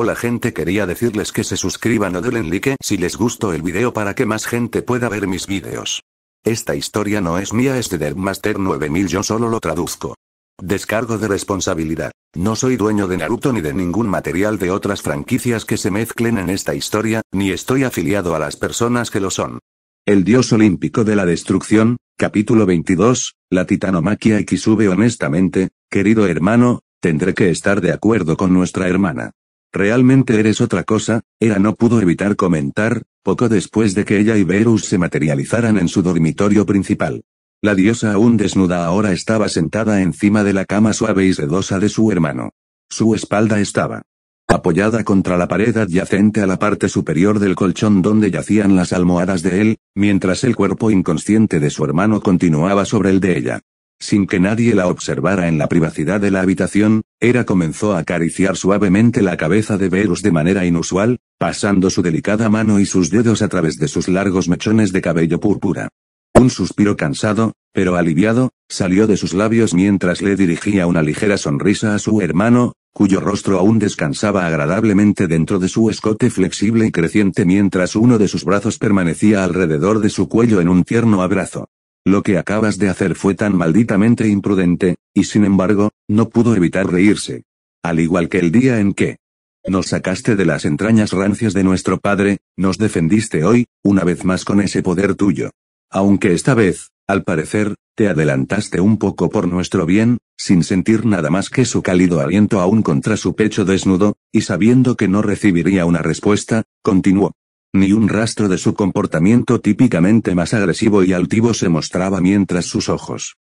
Hola gente quería decirles que se suscriban o den like si les gustó el video para que más gente pueda ver mis videos. Esta historia no es mía es de Dermaster 9000 yo solo lo traduzco. Descargo de responsabilidad. No soy dueño de Naruto ni de ningún material de otras franquicias que se mezclen en esta historia, ni estoy afiliado a las personas que lo son. El dios olímpico de la destrucción, capítulo 22, la titanomaquia XV sube honestamente, querido hermano, tendré que estar de acuerdo con nuestra hermana. Realmente eres otra cosa, Era no pudo evitar comentar, poco después de que ella y Verus se materializaran en su dormitorio principal. La diosa aún desnuda ahora estaba sentada encima de la cama suave y sedosa de su hermano. Su espalda estaba apoyada contra la pared adyacente a la parte superior del colchón donde yacían las almohadas de él, mientras el cuerpo inconsciente de su hermano continuaba sobre el de ella. Sin que nadie la observara en la privacidad de la habitación, Era comenzó a acariciar suavemente la cabeza de Verus de manera inusual, pasando su delicada mano y sus dedos a través de sus largos mechones de cabello púrpura. Un suspiro cansado, pero aliviado, salió de sus labios mientras le dirigía una ligera sonrisa a su hermano, cuyo rostro aún descansaba agradablemente dentro de su escote flexible y creciente mientras uno de sus brazos permanecía alrededor de su cuello en un tierno abrazo. Lo que acabas de hacer fue tan malditamente imprudente, y sin embargo, no pudo evitar reírse. Al igual que el día en que nos sacaste de las entrañas rancias de nuestro padre, nos defendiste hoy, una vez más con ese poder tuyo. Aunque esta vez, al parecer, te adelantaste un poco por nuestro bien, sin sentir nada más que su cálido aliento aún contra su pecho desnudo, y sabiendo que no recibiría una respuesta, continuó. Ni un rastro de su comportamiento típicamente más agresivo y altivo se mostraba mientras sus ojos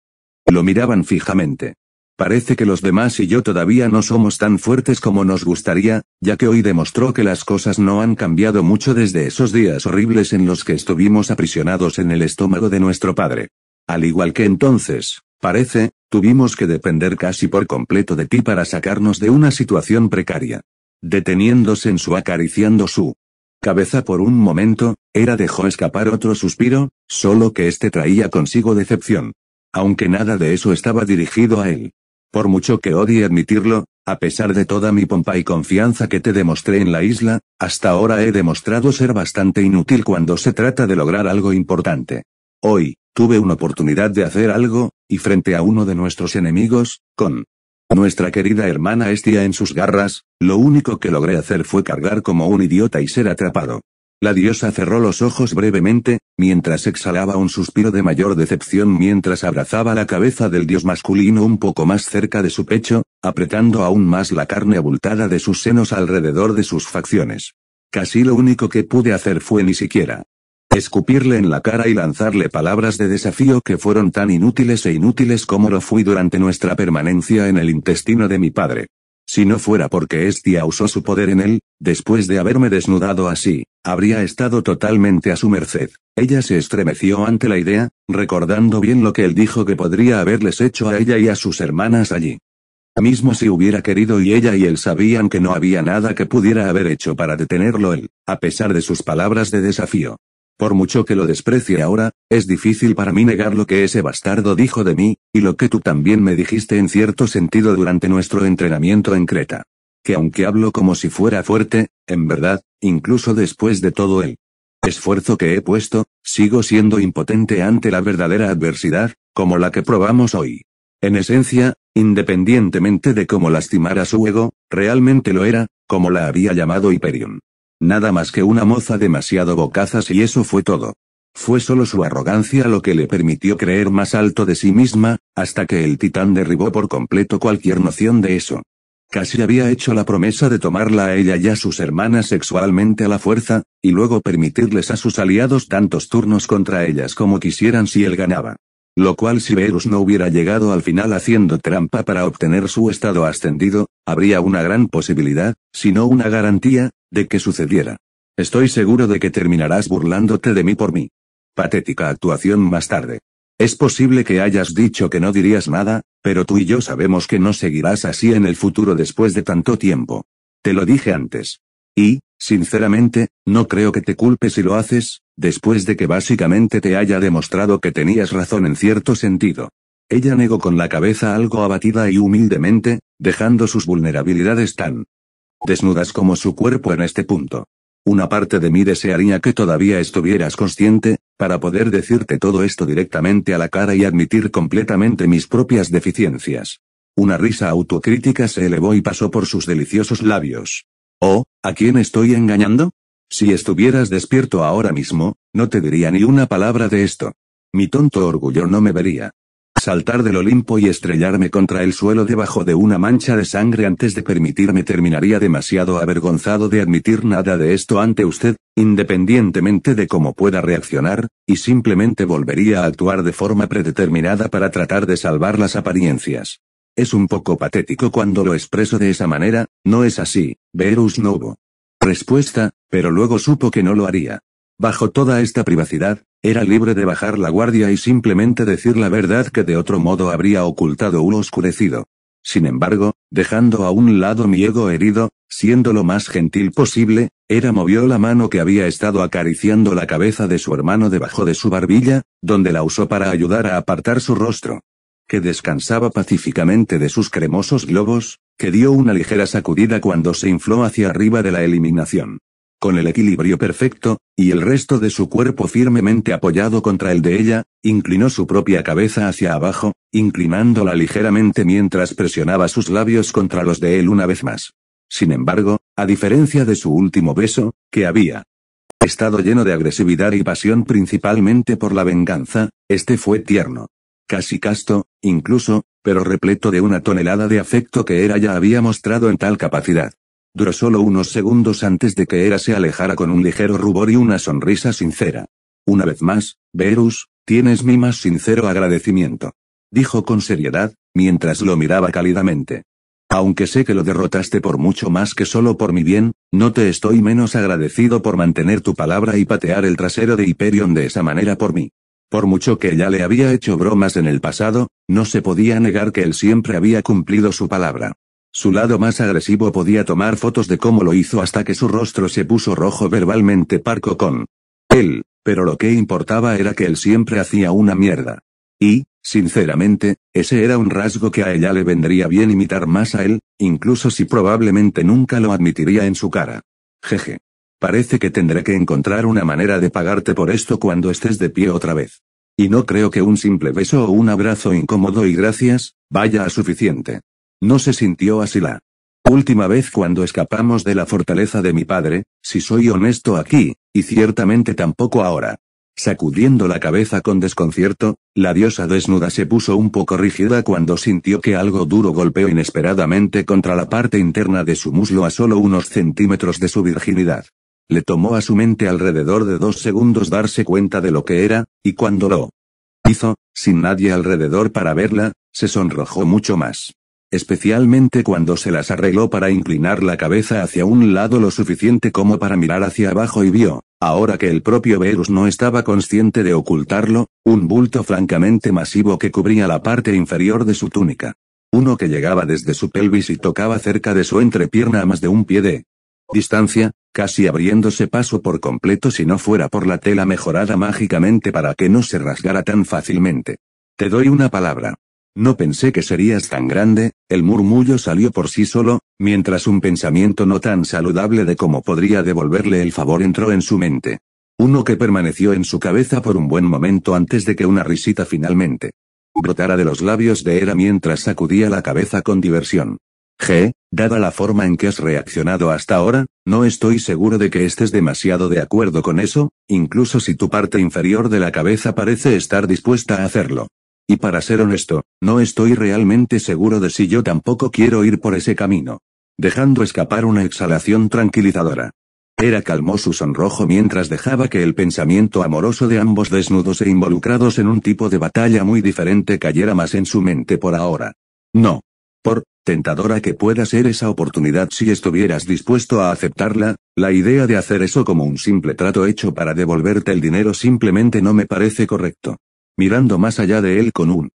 lo miraban fijamente. Parece que los demás y yo todavía no somos tan fuertes como nos gustaría, ya que hoy demostró que las cosas no han cambiado mucho desde esos días horribles en los que estuvimos aprisionados en el estómago de nuestro padre. Al igual que entonces, parece, tuvimos que depender casi por completo de ti para sacarnos de una situación precaria. Deteniéndose en su acariciando su cabeza por un momento, Era dejó escapar otro suspiro, solo que este traía consigo decepción. Aunque nada de eso estaba dirigido a él. Por mucho que odie admitirlo, a pesar de toda mi pompa y confianza que te demostré en la isla, hasta ahora he demostrado ser bastante inútil cuando se trata de lograr algo importante. Hoy, tuve una oportunidad de hacer algo, y frente a uno de nuestros enemigos, con nuestra querida hermana estía en sus garras, lo único que logré hacer fue cargar como un idiota y ser atrapado. La diosa cerró los ojos brevemente, mientras exhalaba un suspiro de mayor decepción mientras abrazaba la cabeza del dios masculino un poco más cerca de su pecho, apretando aún más la carne abultada de sus senos alrededor de sus facciones. Casi lo único que pude hacer fue ni siquiera escupirle en la cara y lanzarle palabras de desafío que fueron tan inútiles e inútiles como lo fui durante nuestra permanencia en el intestino de mi padre. Si no fuera porque Estia usó su poder en él, después de haberme desnudado así, habría estado totalmente a su merced. Ella se estremeció ante la idea, recordando bien lo que él dijo que podría haberles hecho a ella y a sus hermanas allí. Mismo si hubiera querido y ella y él sabían que no había nada que pudiera haber hecho para detenerlo él, a pesar de sus palabras de desafío. Por mucho que lo desprecie ahora, es difícil para mí negar lo que ese bastardo dijo de mí, y lo que tú también me dijiste en cierto sentido durante nuestro entrenamiento en Creta. Que aunque hablo como si fuera fuerte, en verdad, incluso después de todo el esfuerzo que he puesto, sigo siendo impotente ante la verdadera adversidad, como la que probamos hoy. En esencia, independientemente de cómo lastimara su ego, realmente lo era, como la había llamado Hyperion. Nada más que una moza demasiado bocazas y eso fue todo. Fue solo su arrogancia lo que le permitió creer más alto de sí misma, hasta que el titán derribó por completo cualquier noción de eso. Casi había hecho la promesa de tomarla a ella y a sus hermanas sexualmente a la fuerza, y luego permitirles a sus aliados tantos turnos contra ellas como quisieran si él ganaba. Lo cual si Verus no hubiera llegado al final haciendo trampa para obtener su estado ascendido, habría una gran posibilidad, si no una garantía, de que sucediera. Estoy seguro de que terminarás burlándote de mí por mí. Patética actuación más tarde. Es posible que hayas dicho que no dirías nada, pero tú y yo sabemos que no seguirás así en el futuro después de tanto tiempo. Te lo dije antes. Y, sinceramente, no creo que te culpes si lo haces, después de que básicamente te haya demostrado que tenías razón en cierto sentido. Ella negó con la cabeza algo abatida y humildemente, dejando sus vulnerabilidades tan desnudas como su cuerpo en este punto. Una parte de mí desearía que todavía estuvieras consciente, para poder decirte todo esto directamente a la cara y admitir completamente mis propias deficiencias. Una risa autocrítica se elevó y pasó por sus deliciosos labios. Oh, ¿a quién estoy engañando? Si estuvieras despierto ahora mismo, no te diría ni una palabra de esto. Mi tonto orgullo no me vería saltar del Olimpo y estrellarme contra el suelo debajo de una mancha de sangre antes de permitirme terminaría demasiado avergonzado de admitir nada de esto ante usted, independientemente de cómo pueda reaccionar, y simplemente volvería a actuar de forma predeterminada para tratar de salvar las apariencias. Es un poco patético cuando lo expreso de esa manera, no es así, Verus Novo. Respuesta, pero luego supo que no lo haría. Bajo toda esta privacidad, era libre de bajar la guardia y simplemente decir la verdad que de otro modo habría ocultado un oscurecido. Sin embargo, dejando a un lado mi ego herido, siendo lo más gentil posible, era movió la mano que había estado acariciando la cabeza de su hermano debajo de su barbilla, donde la usó para ayudar a apartar su rostro. Que descansaba pacíficamente de sus cremosos globos, que dio una ligera sacudida cuando se infló hacia arriba de la eliminación. Con el equilibrio perfecto, y el resto de su cuerpo firmemente apoyado contra el de ella, inclinó su propia cabeza hacia abajo, inclinándola ligeramente mientras presionaba sus labios contra los de él una vez más. Sin embargo, a diferencia de su último beso, que había estado lleno de agresividad y pasión principalmente por la venganza, este fue tierno. Casi casto, incluso, pero repleto de una tonelada de afecto que era ya había mostrado en tal capacidad. Duró solo unos segundos antes de que Era se alejara con un ligero rubor y una sonrisa sincera. Una vez más, Verus, tienes mi más sincero agradecimiento. Dijo con seriedad, mientras lo miraba cálidamente. Aunque sé que lo derrotaste por mucho más que solo por mi bien, no te estoy menos agradecido por mantener tu palabra y patear el trasero de Hyperion de esa manera por mí. Por mucho que ella le había hecho bromas en el pasado, no se podía negar que él siempre había cumplido su palabra. Su lado más agresivo podía tomar fotos de cómo lo hizo hasta que su rostro se puso rojo verbalmente parco con él, pero lo que importaba era que él siempre hacía una mierda. Y, sinceramente, ese era un rasgo que a ella le vendría bien imitar más a él, incluso si probablemente nunca lo admitiría en su cara. Jeje. Parece que tendré que encontrar una manera de pagarte por esto cuando estés de pie otra vez. Y no creo que un simple beso o un abrazo incómodo y gracias, vaya a suficiente. No se sintió así la última vez cuando escapamos de la fortaleza de mi padre, si soy honesto aquí, y ciertamente tampoco ahora. Sacudiendo la cabeza con desconcierto, la diosa desnuda se puso un poco rígida cuando sintió que algo duro golpeó inesperadamente contra la parte interna de su muslo a solo unos centímetros de su virginidad. Le tomó a su mente alrededor de dos segundos darse cuenta de lo que era, y cuando lo hizo, sin nadie alrededor para verla, se sonrojó mucho más especialmente cuando se las arregló para inclinar la cabeza hacia un lado lo suficiente como para mirar hacia abajo y vio, ahora que el propio Verus no estaba consciente de ocultarlo, un bulto francamente masivo que cubría la parte inferior de su túnica. Uno que llegaba desde su pelvis y tocaba cerca de su entrepierna a más de un pie de distancia, casi abriéndose paso por completo si no fuera por la tela mejorada mágicamente para que no se rasgara tan fácilmente. Te doy una palabra. No pensé que serías tan grande, el murmullo salió por sí solo, mientras un pensamiento no tan saludable de cómo podría devolverle el favor entró en su mente. Uno que permaneció en su cabeza por un buen momento antes de que una risita finalmente brotara de los labios de Era mientras sacudía la cabeza con diversión. G, dada la forma en que has reaccionado hasta ahora, no estoy seguro de que estés demasiado de acuerdo con eso, incluso si tu parte inferior de la cabeza parece estar dispuesta a hacerlo. Y para ser honesto, no estoy realmente seguro de si yo tampoco quiero ir por ese camino. Dejando escapar una exhalación tranquilizadora. Era calmó su sonrojo mientras dejaba que el pensamiento amoroso de ambos desnudos e involucrados en un tipo de batalla muy diferente cayera más en su mente por ahora. No. Por tentadora que pueda ser esa oportunidad si estuvieras dispuesto a aceptarla, la idea de hacer eso como un simple trato hecho para devolverte el dinero simplemente no me parece correcto mirando más allá de él con un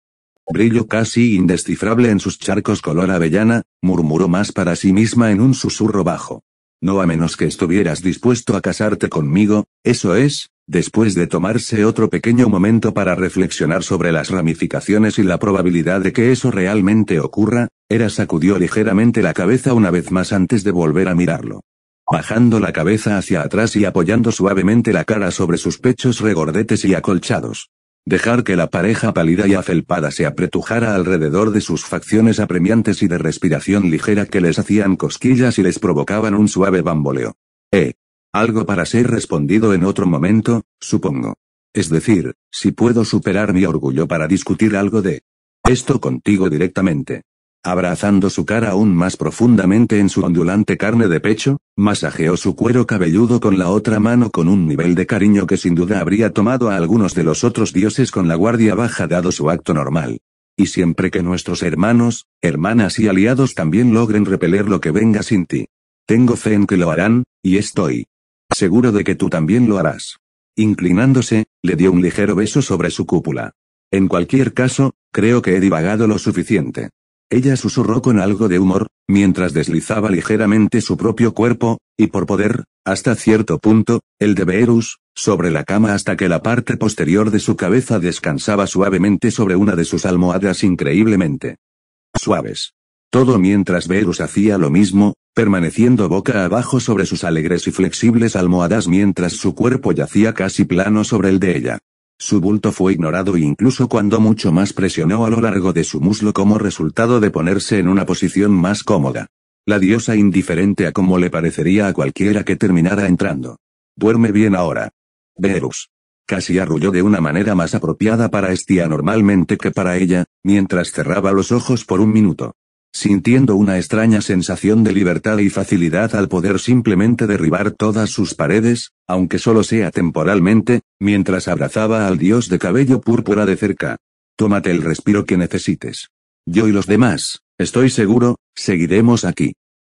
brillo casi indescifrable en sus charcos color avellana, murmuró más para sí misma en un susurro bajo. No a menos que estuvieras dispuesto a casarte conmigo, eso es, después de tomarse otro pequeño momento para reflexionar sobre las ramificaciones y la probabilidad de que eso realmente ocurra, Era sacudió ligeramente la cabeza una vez más antes de volver a mirarlo. Bajando la cabeza hacia atrás y apoyando suavemente la cara sobre sus pechos regordetes y acolchados. Dejar que la pareja pálida y afelpada se apretujara alrededor de sus facciones apremiantes y de respiración ligera que les hacían cosquillas y les provocaban un suave bamboleo. Eh. Algo para ser respondido en otro momento, supongo. Es decir, si puedo superar mi orgullo para discutir algo de esto contigo directamente. Abrazando su cara aún más profundamente en su ondulante carne de pecho, masajeó su cuero cabelludo con la otra mano con un nivel de cariño que sin duda habría tomado a algunos de los otros dioses con la guardia baja dado su acto normal. Y siempre que nuestros hermanos, hermanas y aliados también logren repeler lo que venga sin ti. Tengo fe en que lo harán, y estoy seguro de que tú también lo harás. Inclinándose, le dio un ligero beso sobre su cúpula. En cualquier caso, creo que he divagado lo suficiente. Ella susurró con algo de humor, mientras deslizaba ligeramente su propio cuerpo, y por poder, hasta cierto punto, el de Beerus, sobre la cama hasta que la parte posterior de su cabeza descansaba suavemente sobre una de sus almohadas increíblemente suaves. Todo mientras Beerus hacía lo mismo, permaneciendo boca abajo sobre sus alegres y flexibles almohadas mientras su cuerpo yacía casi plano sobre el de ella. Su bulto fue ignorado e incluso cuando mucho más presionó a lo largo de su muslo como resultado de ponerse en una posición más cómoda. La diosa indiferente a cómo le parecería a cualquiera que terminara entrando. Duerme bien ahora. Verus. Casi arrulló de una manera más apropiada para Estía normalmente que para ella, mientras cerraba los ojos por un minuto sintiendo una extraña sensación de libertad y facilidad al poder simplemente derribar todas sus paredes, aunque solo sea temporalmente, mientras abrazaba al dios de cabello púrpura de cerca. Tómate el respiro que necesites. Yo y los demás, estoy seguro, seguiremos aquí.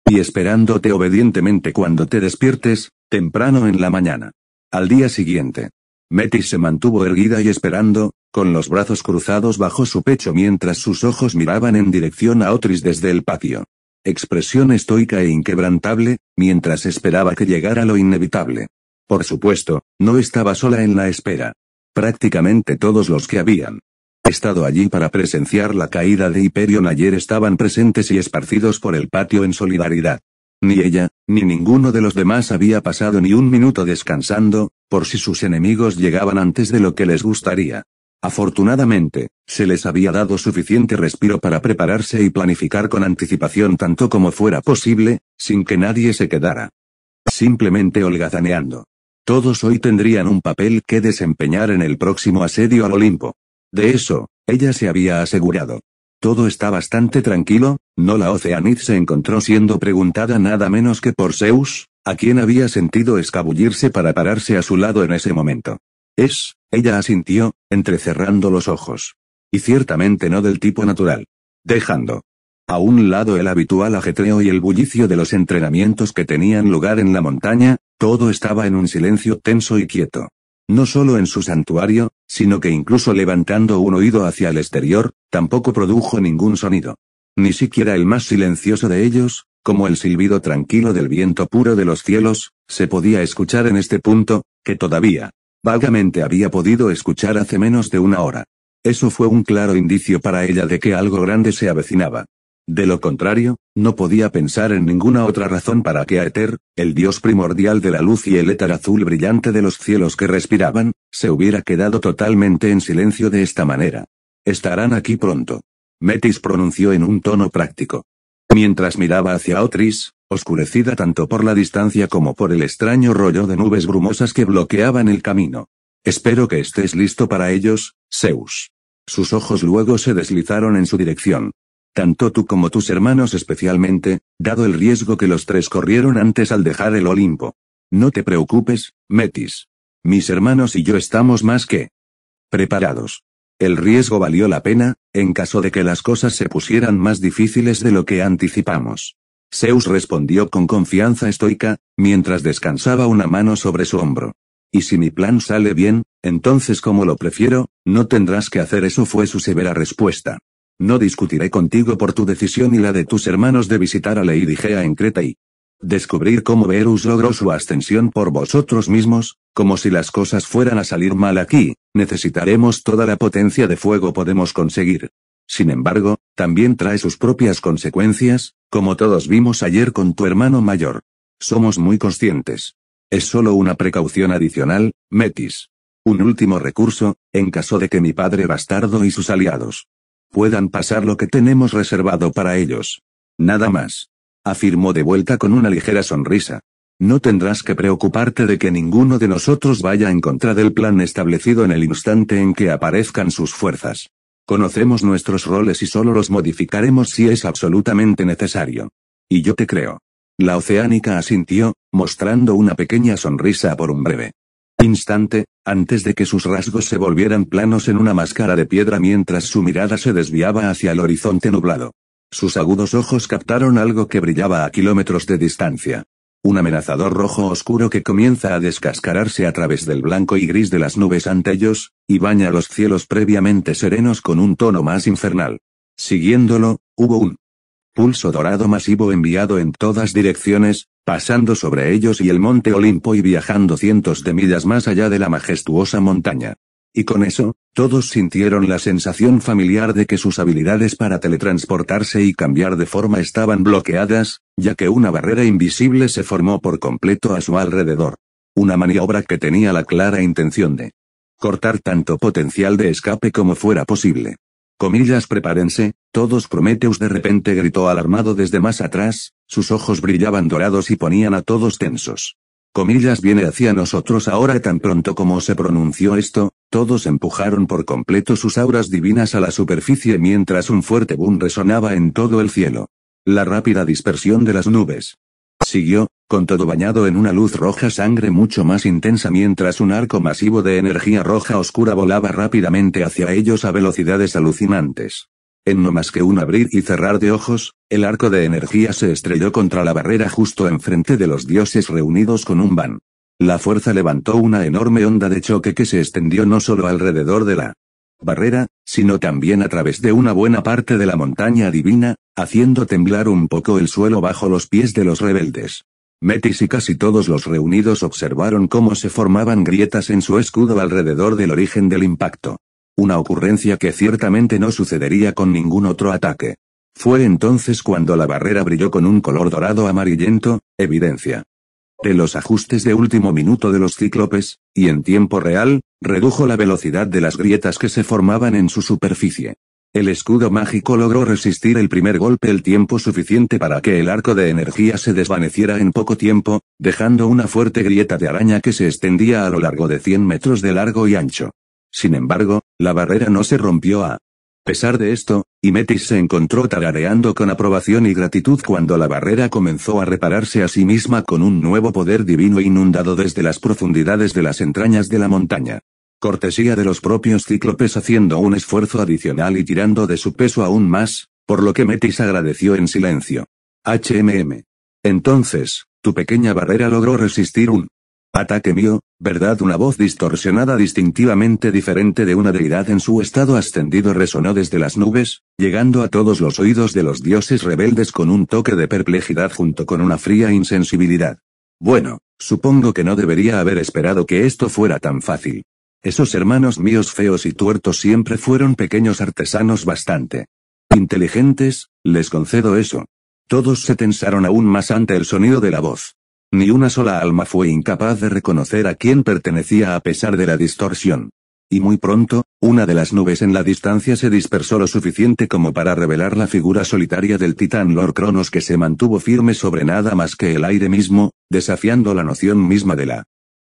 Y esperándote obedientemente cuando te despiertes, temprano en la mañana. Al día siguiente. Metis se mantuvo erguida y esperando, con los brazos cruzados bajo su pecho mientras sus ojos miraban en dirección a Otris desde el patio. Expresión estoica e inquebrantable, mientras esperaba que llegara lo inevitable. Por supuesto, no estaba sola en la espera. Prácticamente todos los que habían estado allí para presenciar la caída de Hyperion ayer estaban presentes y esparcidos por el patio en solidaridad. Ni ella, ni ninguno de los demás había pasado ni un minuto descansando, por si sus enemigos llegaban antes de lo que les gustaría. Afortunadamente, se les había dado suficiente respiro para prepararse y planificar con anticipación tanto como fuera posible, sin que nadie se quedara. Simplemente holgazaneando. Todos hoy tendrían un papel que desempeñar en el próximo asedio al Olimpo. De eso, ella se había asegurado. Todo está bastante tranquilo, no la Oceanid se encontró siendo preguntada nada menos que por Zeus, a quien había sentido escabullirse para pararse a su lado en ese momento. Es, ella asintió, entrecerrando los ojos. Y ciertamente no del tipo natural. Dejando a un lado el habitual ajetreo y el bullicio de los entrenamientos que tenían lugar en la montaña, todo estaba en un silencio tenso y quieto. No solo en su santuario, sino que incluso levantando un oído hacia el exterior, tampoco produjo ningún sonido. Ni siquiera el más silencioso de ellos, como el silbido tranquilo del viento puro de los cielos, se podía escuchar en este punto, que todavía Vagamente había podido escuchar hace menos de una hora. Eso fue un claro indicio para ella de que algo grande se avecinaba. De lo contrario, no podía pensar en ninguna otra razón para que Aether, el dios primordial de la luz y el éter azul brillante de los cielos que respiraban, se hubiera quedado totalmente en silencio de esta manera. Estarán aquí pronto. Metis pronunció en un tono práctico. Mientras miraba hacia Otris, oscurecida tanto por la distancia como por el extraño rollo de nubes brumosas que bloqueaban el camino. Espero que estés listo para ellos, Zeus. Sus ojos luego se deslizaron en su dirección. Tanto tú como tus hermanos especialmente, dado el riesgo que los tres corrieron antes al dejar el Olimpo. No te preocupes, Metis. Mis hermanos y yo estamos más que preparados. El riesgo valió la pena, en caso de que las cosas se pusieran más difíciles de lo que anticipamos. Zeus respondió con confianza estoica, mientras descansaba una mano sobre su hombro. Y si mi plan sale bien, entonces como lo prefiero, no tendrás que hacer eso fue su severa respuesta. No discutiré contigo por tu decisión y la de tus hermanos de visitar a Leirigea en Creta y descubrir cómo Verus logró su ascensión por vosotros mismos, como si las cosas fueran a salir mal aquí, necesitaremos toda la potencia de fuego podemos conseguir. Sin embargo, también trae sus propias consecuencias, como todos vimos ayer con tu hermano mayor. Somos muy conscientes. Es solo una precaución adicional, Metis. Un último recurso, en caso de que mi padre bastardo y sus aliados puedan pasar lo que tenemos reservado para ellos. Nada más. Afirmó de vuelta con una ligera sonrisa. No tendrás que preocuparte de que ninguno de nosotros vaya en contra del plan establecido en el instante en que aparezcan sus fuerzas. Conocemos nuestros roles y solo los modificaremos si es absolutamente necesario. Y yo te creo. La oceánica asintió, mostrando una pequeña sonrisa por un breve instante, antes de que sus rasgos se volvieran planos en una máscara de piedra mientras su mirada se desviaba hacia el horizonte nublado. Sus agudos ojos captaron algo que brillaba a kilómetros de distancia. Un amenazador rojo oscuro que comienza a descascararse a través del blanco y gris de las nubes ante ellos, y baña los cielos previamente serenos con un tono más infernal. Siguiéndolo, hubo un pulso dorado masivo enviado en todas direcciones, pasando sobre ellos y el monte Olimpo y viajando cientos de millas más allá de la majestuosa montaña. Y con eso, todos sintieron la sensación familiar de que sus habilidades para teletransportarse y cambiar de forma estaban bloqueadas, ya que una barrera invisible se formó por completo a su alrededor. Una maniobra que tenía la clara intención de cortar tanto potencial de escape como fuera posible. Comillas, prepárense, todos Prometeus de repente gritó alarmado desde más atrás, sus ojos brillaban dorados y ponían a todos tensos comillas viene hacia nosotros ahora tan pronto como se pronunció esto, todos empujaron por completo sus auras divinas a la superficie mientras un fuerte boom resonaba en todo el cielo. La rápida dispersión de las nubes. Siguió, con todo bañado en una luz roja sangre mucho más intensa mientras un arco masivo de energía roja oscura volaba rápidamente hacia ellos a velocidades alucinantes. En no más que un abrir y cerrar de ojos, el arco de energía se estrelló contra la barrera justo enfrente de los dioses reunidos con un van. La fuerza levantó una enorme onda de choque que se extendió no solo alrededor de la barrera, sino también a través de una buena parte de la montaña divina, haciendo temblar un poco el suelo bajo los pies de los rebeldes. Metis y casi todos los reunidos observaron cómo se formaban grietas en su escudo alrededor del origen del impacto una ocurrencia que ciertamente no sucedería con ningún otro ataque. Fue entonces cuando la barrera brilló con un color dorado amarillento, evidencia de los ajustes de último minuto de los cíclopes, y en tiempo real, redujo la velocidad de las grietas que se formaban en su superficie. El escudo mágico logró resistir el primer golpe el tiempo suficiente para que el arco de energía se desvaneciera en poco tiempo, dejando una fuerte grieta de araña que se extendía a lo largo de 100 metros de largo y ancho. Sin embargo, la barrera no se rompió a pesar de esto, Metis se encontró tarareando con aprobación y gratitud cuando la barrera comenzó a repararse a sí misma con un nuevo poder divino inundado desde las profundidades de las entrañas de la montaña. Cortesía de los propios cíclopes haciendo un esfuerzo adicional y tirando de su peso aún más, por lo que Metis agradeció en silencio. HMM. Entonces, tu pequeña barrera logró resistir un Ataque mío, ¿verdad? Una voz distorsionada distintivamente diferente de una deidad en su estado ascendido resonó desde las nubes, llegando a todos los oídos de los dioses rebeldes con un toque de perplejidad junto con una fría insensibilidad. Bueno, supongo que no debería haber esperado que esto fuera tan fácil. Esos hermanos míos feos y tuertos siempre fueron pequeños artesanos bastante inteligentes, les concedo eso. Todos se tensaron aún más ante el sonido de la voz. Ni una sola alma fue incapaz de reconocer a quién pertenecía a pesar de la distorsión. Y muy pronto, una de las nubes en la distancia se dispersó lo suficiente como para revelar la figura solitaria del titán Lord Cronos que se mantuvo firme sobre nada más que el aire mismo, desafiando la noción misma de la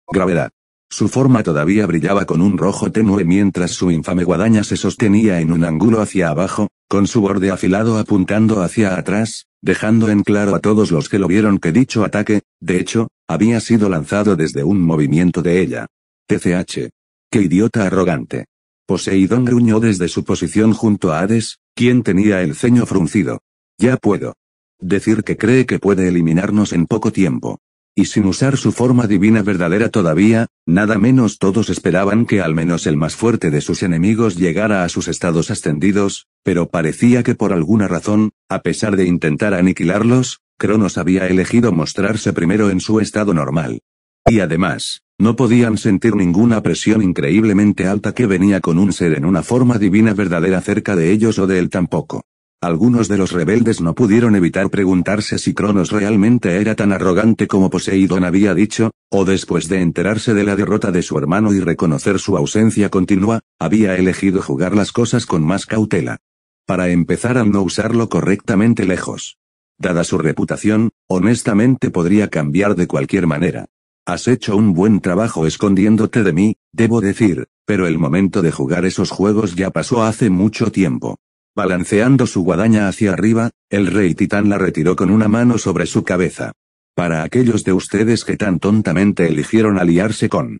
gravedad. Su forma todavía brillaba con un rojo tenue mientras su infame guadaña se sostenía en un ángulo hacia abajo, con su borde afilado apuntando hacia atrás, dejando en claro a todos los que lo vieron que dicho ataque, de hecho, había sido lanzado desde un movimiento de ella. TCH. ¡Qué idiota arrogante! Poseidón gruñó desde su posición junto a Hades, quien tenía el ceño fruncido. Ya puedo. Decir que cree que puede eliminarnos en poco tiempo y sin usar su forma divina verdadera todavía, nada menos todos esperaban que al menos el más fuerte de sus enemigos llegara a sus estados ascendidos, pero parecía que por alguna razón, a pesar de intentar aniquilarlos, Cronos había elegido mostrarse primero en su estado normal. Y además, no podían sentir ninguna presión increíblemente alta que venía con un ser en una forma divina verdadera cerca de ellos o de él tampoco. Algunos de los rebeldes no pudieron evitar preguntarse si Cronos realmente era tan arrogante como Poseidón había dicho, o después de enterarse de la derrota de su hermano y reconocer su ausencia continua, había elegido jugar las cosas con más cautela. Para empezar a no usarlo correctamente lejos. Dada su reputación, honestamente podría cambiar de cualquier manera. Has hecho un buen trabajo escondiéndote de mí, debo decir, pero el momento de jugar esos juegos ya pasó hace mucho tiempo. Balanceando su guadaña hacia arriba, el rey titán la retiró con una mano sobre su cabeza. Para aquellos de ustedes que tan tontamente eligieron aliarse con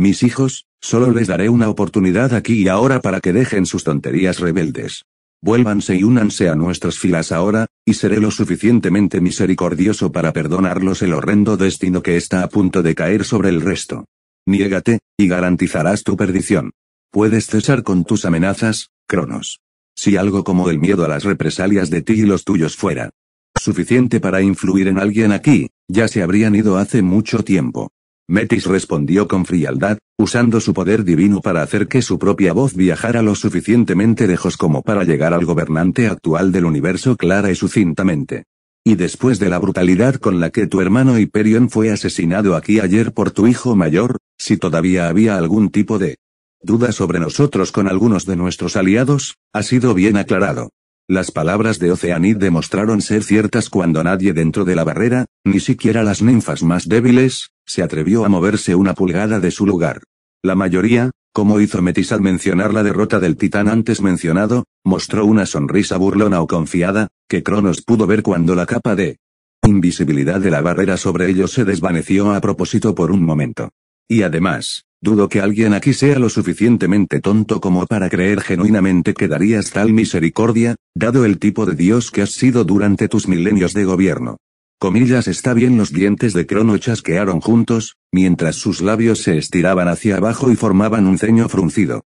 mis hijos, solo les daré una oportunidad aquí y ahora para que dejen sus tonterías rebeldes. Vuélvanse y únanse a nuestras filas ahora, y seré lo suficientemente misericordioso para perdonarlos el horrendo destino que está a punto de caer sobre el resto. Niégate, y garantizarás tu perdición. Puedes cesar con tus amenazas, Cronos. Si algo como el miedo a las represalias de ti y los tuyos fuera suficiente para influir en alguien aquí, ya se habrían ido hace mucho tiempo. Metis respondió con frialdad, usando su poder divino para hacer que su propia voz viajara lo suficientemente lejos como para llegar al gobernante actual del universo clara y sucintamente. Y después de la brutalidad con la que tu hermano Hyperion fue asesinado aquí ayer por tu hijo mayor, si todavía había algún tipo de duda sobre nosotros con algunos de nuestros aliados, ha sido bien aclarado. Las palabras de Oceanid demostraron ser ciertas cuando nadie dentro de la barrera, ni siquiera las ninfas más débiles, se atrevió a moverse una pulgada de su lugar. La mayoría, como hizo Metis al mencionar la derrota del titán antes mencionado, mostró una sonrisa burlona o confiada, que Cronos pudo ver cuando la capa de invisibilidad de la barrera sobre ellos se desvaneció a propósito por un momento. Y además, Dudo que alguien aquí sea lo suficientemente tonto como para creer genuinamente que darías tal misericordia, dado el tipo de Dios que has sido durante tus milenios de gobierno. Comillas está bien los dientes de Crono chasquearon juntos, mientras sus labios se estiraban hacia abajo y formaban un ceño fruncido.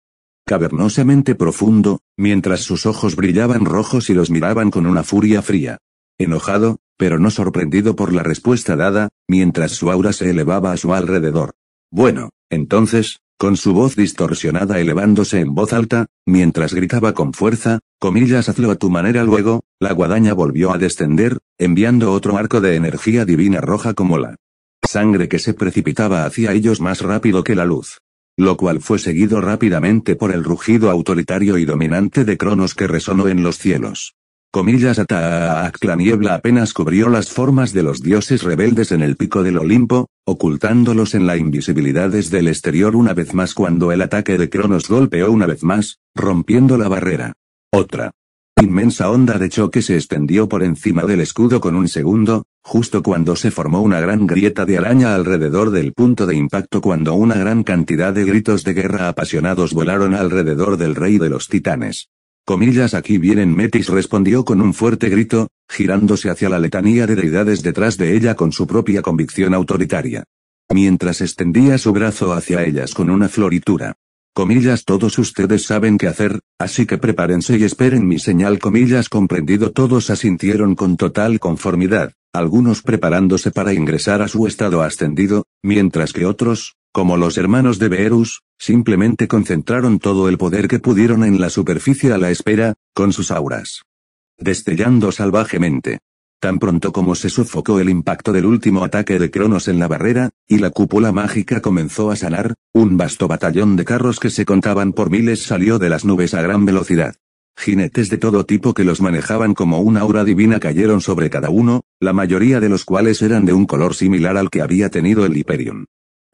Cavernosamente profundo, mientras sus ojos brillaban rojos y los miraban con una furia fría. Enojado, pero no sorprendido por la respuesta dada, mientras su aura se elevaba a su alrededor. Bueno, entonces, con su voz distorsionada elevándose en voz alta, mientras gritaba con fuerza, comillas hazlo a tu manera luego, la guadaña volvió a descender, enviando otro arco de energía divina roja como la sangre que se precipitaba hacia ellos más rápido que la luz. Lo cual fue seguido rápidamente por el rugido autoritario y dominante de Cronos que resonó en los cielos. Comillas la niebla apenas cubrió las formas de los dioses rebeldes en el pico del Olimpo, ocultándolos en la invisibilidad desde el exterior una vez más cuando el ataque de Cronos golpeó una vez más, rompiendo la barrera. Otra. Inmensa onda de choque se extendió por encima del escudo con un segundo, justo cuando se formó una gran grieta de araña alrededor del punto de impacto cuando una gran cantidad de gritos de guerra apasionados volaron alrededor del rey de los titanes. Comillas aquí vienen Metis respondió con un fuerte grito, girándose hacia la letanía de deidades detrás de ella con su propia convicción autoritaria. Mientras extendía su brazo hacia ellas con una floritura. Comillas todos ustedes saben qué hacer, así que prepárense y esperen mi señal comillas comprendido todos asintieron con total conformidad, algunos preparándose para ingresar a su estado ascendido, mientras que otros, como los hermanos de Beerus, simplemente concentraron todo el poder que pudieron en la superficie a la espera, con sus auras. Destellando salvajemente. Tan pronto como se sofocó el impacto del último ataque de Cronos en la barrera, y la cúpula mágica comenzó a sanar, un vasto batallón de carros que se contaban por miles salió de las nubes a gran velocidad. Jinetes de todo tipo que los manejaban como una aura divina cayeron sobre cada uno, la mayoría de los cuales eran de un color similar al que había tenido el Hyperion.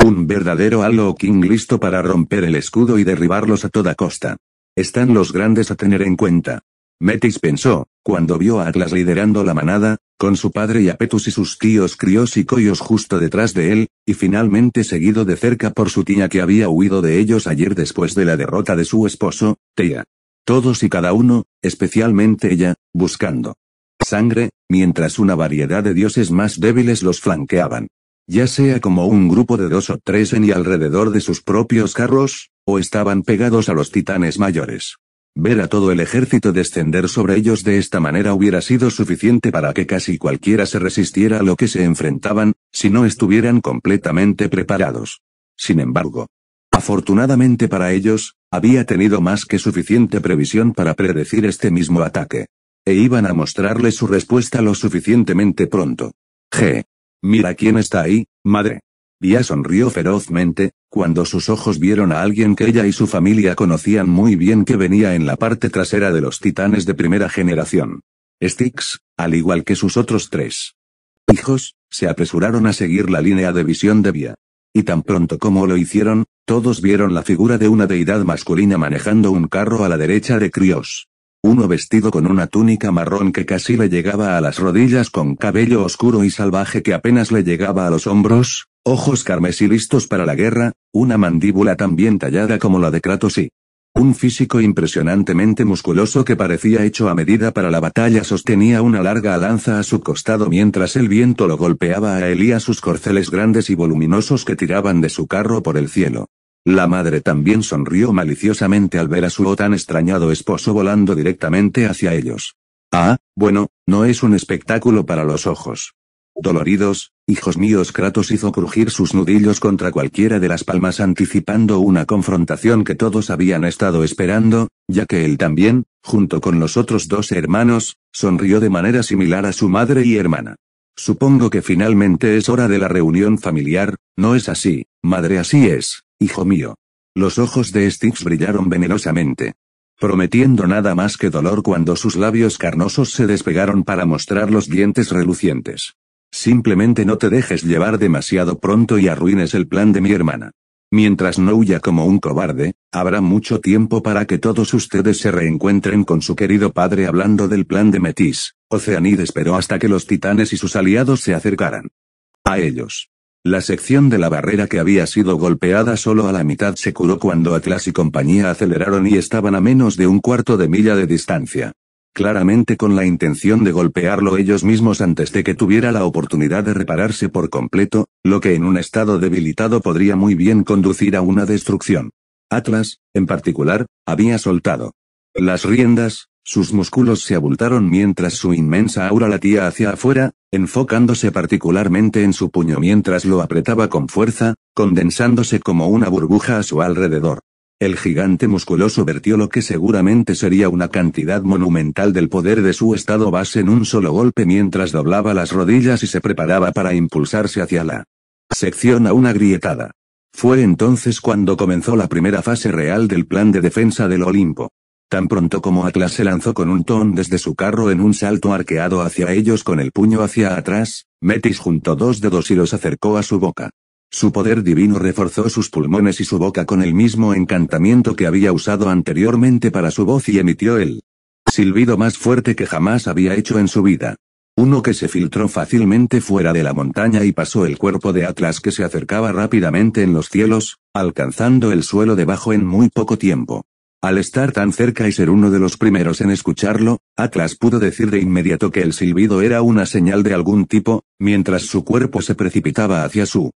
Un verdadero Halo King listo para romper el escudo y derribarlos a toda costa. Están los grandes a tener en cuenta. Metis pensó, cuando vio a Atlas liderando la manada, con su padre y a Petus y sus tíos Crios y Coyos justo detrás de él, y finalmente seguido de cerca por su tía que había huido de ellos ayer después de la derrota de su esposo, Tea. Todos y cada uno, especialmente ella, buscando sangre, mientras una variedad de dioses más débiles los flanqueaban ya sea como un grupo de dos o tres en y alrededor de sus propios carros, o estaban pegados a los titanes mayores. Ver a todo el ejército descender sobre ellos de esta manera hubiera sido suficiente para que casi cualquiera se resistiera a lo que se enfrentaban, si no estuvieran completamente preparados. Sin embargo, afortunadamente para ellos, había tenido más que suficiente previsión para predecir este mismo ataque. E iban a mostrarle su respuesta lo suficientemente pronto. G. Mira quién está ahí, madre. Via sonrió ferozmente, cuando sus ojos vieron a alguien que ella y su familia conocían muy bien que venía en la parte trasera de los titanes de primera generación. Styx, al igual que sus otros tres hijos, se apresuraron a seguir la línea de visión de Vía. Y tan pronto como lo hicieron, todos vieron la figura de una deidad masculina manejando un carro a la derecha de Krios uno vestido con una túnica marrón que casi le llegaba a las rodillas con cabello oscuro y salvaje que apenas le llegaba a los hombros, ojos carmesí listos para la guerra, una mandíbula tan bien tallada como la de Kratos y un físico impresionantemente musculoso que parecía hecho a medida para la batalla sostenía una larga lanza a su costado mientras el viento lo golpeaba a él y a sus corceles grandes y voluminosos que tiraban de su carro por el cielo. La madre también sonrió maliciosamente al ver a su tan extrañado esposo volando directamente hacia ellos. Ah, bueno, no es un espectáculo para los ojos. Doloridos, hijos míos, Kratos hizo crujir sus nudillos contra cualquiera de las palmas anticipando una confrontación que todos habían estado esperando, ya que él también, junto con los otros dos hermanos, sonrió de manera similar a su madre y hermana. Supongo que finalmente es hora de la reunión familiar, ¿no es así, madre? Así es. Hijo mío. Los ojos de Styx brillaron venenosamente. Prometiendo nada más que dolor cuando sus labios carnosos se despegaron para mostrar los dientes relucientes. Simplemente no te dejes llevar demasiado pronto y arruines el plan de mi hermana. Mientras no huya como un cobarde, habrá mucho tiempo para que todos ustedes se reencuentren con su querido padre hablando del plan de Metis. Oceanid esperó hasta que los titanes y sus aliados se acercaran. A ellos. La sección de la barrera que había sido golpeada solo a la mitad se curó cuando Atlas y compañía aceleraron y estaban a menos de un cuarto de milla de distancia. Claramente con la intención de golpearlo ellos mismos antes de que tuviera la oportunidad de repararse por completo, lo que en un estado debilitado podría muy bien conducir a una destrucción. Atlas, en particular, había soltado las riendas, sus músculos se abultaron mientras su inmensa aura latía hacia afuera, enfocándose particularmente en su puño mientras lo apretaba con fuerza, condensándose como una burbuja a su alrededor. El gigante musculoso vertió lo que seguramente sería una cantidad monumental del poder de su estado base en un solo golpe mientras doblaba las rodillas y se preparaba para impulsarse hacia la sección a una grietada. Fue entonces cuando comenzó la primera fase real del plan de defensa del Olimpo tan pronto como Atlas se lanzó con un ton desde su carro en un salto arqueado hacia ellos con el puño hacia atrás, Metis juntó dos dedos y los acercó a su boca. Su poder divino reforzó sus pulmones y su boca con el mismo encantamiento que había usado anteriormente para su voz y emitió el silbido más fuerte que jamás había hecho en su vida. Uno que se filtró fácilmente fuera de la montaña y pasó el cuerpo de Atlas que se acercaba rápidamente en los cielos, alcanzando el suelo debajo en muy poco tiempo. Al estar tan cerca y ser uno de los primeros en escucharlo, Atlas pudo decir de inmediato que el silbido era una señal de algún tipo, mientras su cuerpo se precipitaba hacia su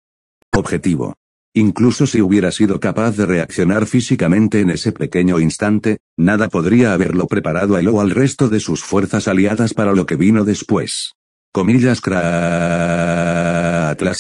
objetivo. Incluso si hubiera sido capaz de reaccionar físicamente en ese pequeño instante, nada podría haberlo preparado a él o al resto de sus fuerzas aliadas para lo que vino después. Comillas cra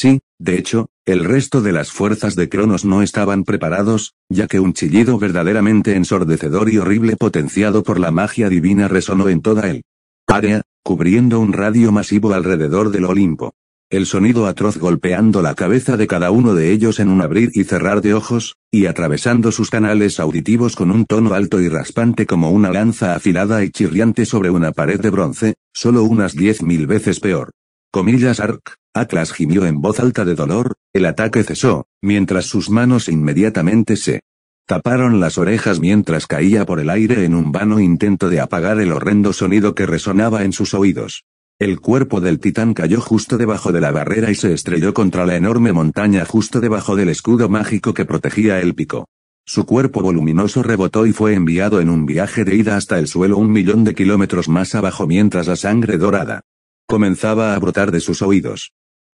y, de hecho, el resto de las fuerzas de Cronos no estaban preparados, ya que un chillido verdaderamente ensordecedor y horrible potenciado por la magia divina resonó en toda el área, cubriendo un radio masivo alrededor del Olimpo. El sonido atroz golpeando la cabeza de cada uno de ellos en un abrir y cerrar de ojos, y atravesando sus canales auditivos con un tono alto y raspante como una lanza afilada y chirriante sobre una pared de bronce, solo unas diez mil veces peor. Comillas arc, Atlas gimió en voz alta de dolor, el ataque cesó, mientras sus manos inmediatamente se taparon las orejas mientras caía por el aire en un vano intento de apagar el horrendo sonido que resonaba en sus oídos. El cuerpo del titán cayó justo debajo de la barrera y se estrelló contra la enorme montaña justo debajo del escudo mágico que protegía el pico. Su cuerpo voluminoso rebotó y fue enviado en un viaje de ida hasta el suelo un millón de kilómetros más abajo mientras la sangre dorada comenzaba a brotar de sus oídos.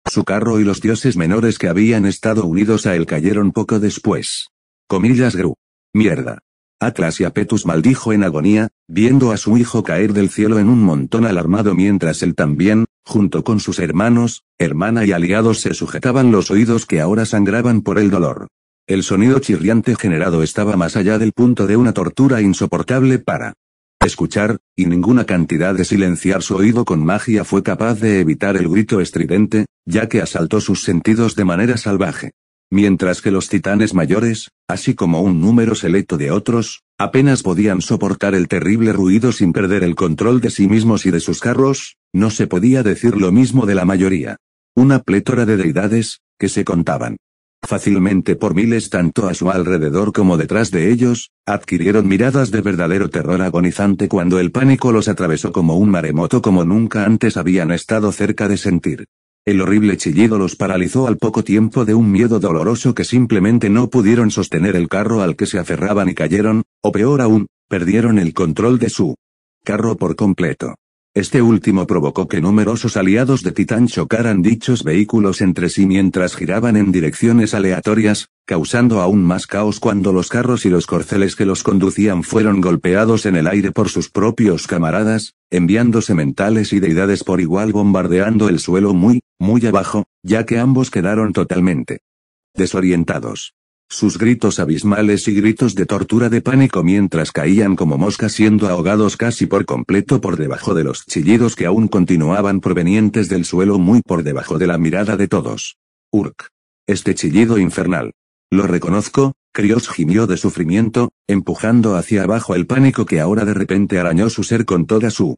Su carro y los dioses menores que habían estado unidos a él cayeron poco después. Comillas Gru. Mierda. Atlas y Apetus maldijo en agonía, viendo a su hijo caer del cielo en un montón alarmado mientras él también, junto con sus hermanos, hermana y aliados se sujetaban los oídos que ahora sangraban por el dolor. El sonido chirriante generado estaba más allá del punto de una tortura insoportable para escuchar, y ninguna cantidad de silenciar su oído con magia fue capaz de evitar el grito estridente, ya que asaltó sus sentidos de manera salvaje. Mientras que los titanes mayores, así como un número selecto de otros, apenas podían soportar el terrible ruido sin perder el control de sí mismos y de sus carros, no se podía decir lo mismo de la mayoría. Una plétora de deidades, que se contaban, fácilmente por miles tanto a su alrededor como detrás de ellos, adquirieron miradas de verdadero terror agonizante cuando el pánico los atravesó como un maremoto como nunca antes habían estado cerca de sentir. El horrible chillido los paralizó al poco tiempo de un miedo doloroso que simplemente no pudieron sostener el carro al que se aferraban y cayeron, o peor aún, perdieron el control de su carro por completo. Este último provocó que numerosos aliados de Titán chocaran dichos vehículos entre sí mientras giraban en direcciones aleatorias, causando aún más caos cuando los carros y los corceles que los conducían fueron golpeados en el aire por sus propios camaradas, enviándose mentales y deidades por igual bombardeando el suelo muy, muy abajo, ya que ambos quedaron totalmente desorientados. Sus gritos abismales y gritos de tortura de pánico mientras caían como moscas siendo ahogados casi por completo por debajo de los chillidos que aún continuaban provenientes del suelo muy por debajo de la mirada de todos. Urk. Este chillido infernal. Lo reconozco, Krios gimió de sufrimiento, empujando hacia abajo el pánico que ahora de repente arañó su ser con toda su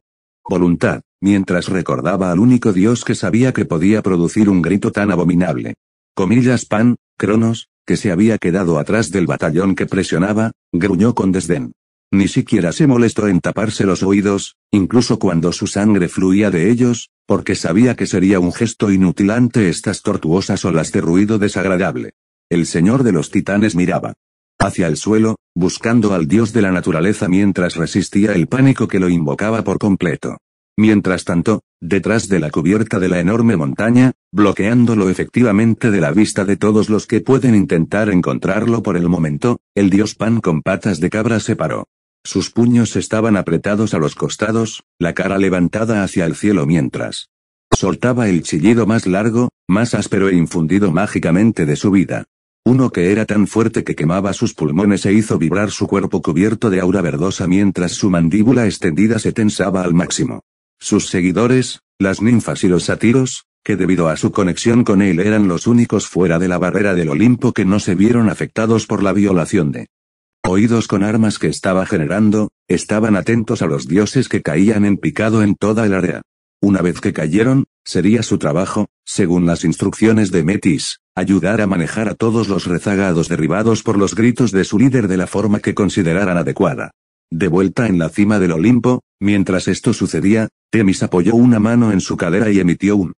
voluntad, mientras recordaba al único dios que sabía que podía producir un grito tan abominable. Comillas pan, Cronos, que se había quedado atrás del batallón que presionaba, gruñó con desdén. Ni siquiera se molestó en taparse los oídos, incluso cuando su sangre fluía de ellos, porque sabía que sería un gesto inútil ante estas tortuosas olas de ruido desagradable. El señor de los titanes miraba hacia el suelo, buscando al dios de la naturaleza mientras resistía el pánico que lo invocaba por completo. Mientras tanto, detrás de la cubierta de la enorme montaña, bloqueándolo efectivamente de la vista de todos los que pueden intentar encontrarlo por el momento, el dios Pan con patas de cabra se paró. Sus puños estaban apretados a los costados, la cara levantada hacia el cielo mientras soltaba el chillido más largo, más áspero e infundido mágicamente de su vida. Uno que era tan fuerte que quemaba sus pulmones e hizo vibrar su cuerpo cubierto de aura verdosa mientras su mandíbula extendida se tensaba al máximo. Sus seguidores, las ninfas y los satiros, que debido a su conexión con él eran los únicos fuera de la barrera del Olimpo que no se vieron afectados por la violación de oídos con armas que estaba generando, estaban atentos a los dioses que caían en picado en toda el área. Una vez que cayeron, sería su trabajo, según las instrucciones de Metis, ayudar a manejar a todos los rezagados derribados por los gritos de su líder de la forma que consideraran adecuada. De vuelta en la cima del Olimpo, mientras esto sucedía, Temis apoyó una mano en su cadera y emitió un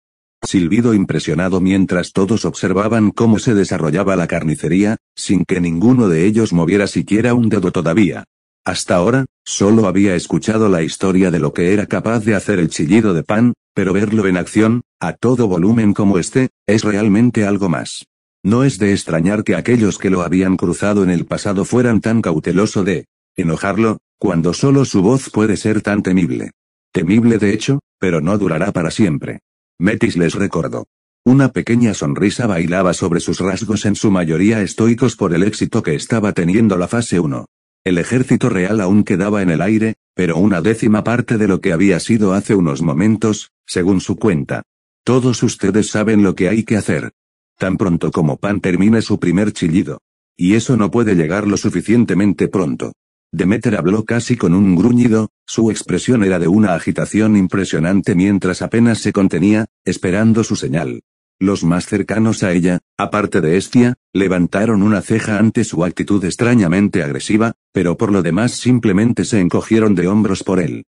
silbido impresionado mientras todos observaban cómo se desarrollaba la carnicería, sin que ninguno de ellos moviera siquiera un dedo todavía. Hasta ahora, solo había escuchado la historia de lo que era capaz de hacer el chillido de pan, pero verlo en acción, a todo volumen como este, es realmente algo más. No es de extrañar que aquellos que lo habían cruzado en el pasado fueran tan cauteloso de enojarlo, cuando solo su voz puede ser tan temible. Temible de hecho, pero no durará para siempre. Metis les recordó. Una pequeña sonrisa bailaba sobre sus rasgos en su mayoría estoicos por el éxito que estaba teniendo la fase 1. El ejército real aún quedaba en el aire, pero una décima parte de lo que había sido hace unos momentos, según su cuenta. Todos ustedes saben lo que hay que hacer. Tan pronto como Pan termine su primer chillido. Y eso no puede llegar lo suficientemente pronto. Demeter habló casi con un gruñido, su expresión era de una agitación impresionante mientras apenas se contenía, esperando su señal. Los más cercanos a ella, aparte de Estia, levantaron una ceja ante su actitud extrañamente agresiva, pero por lo demás simplemente se encogieron de hombros por él.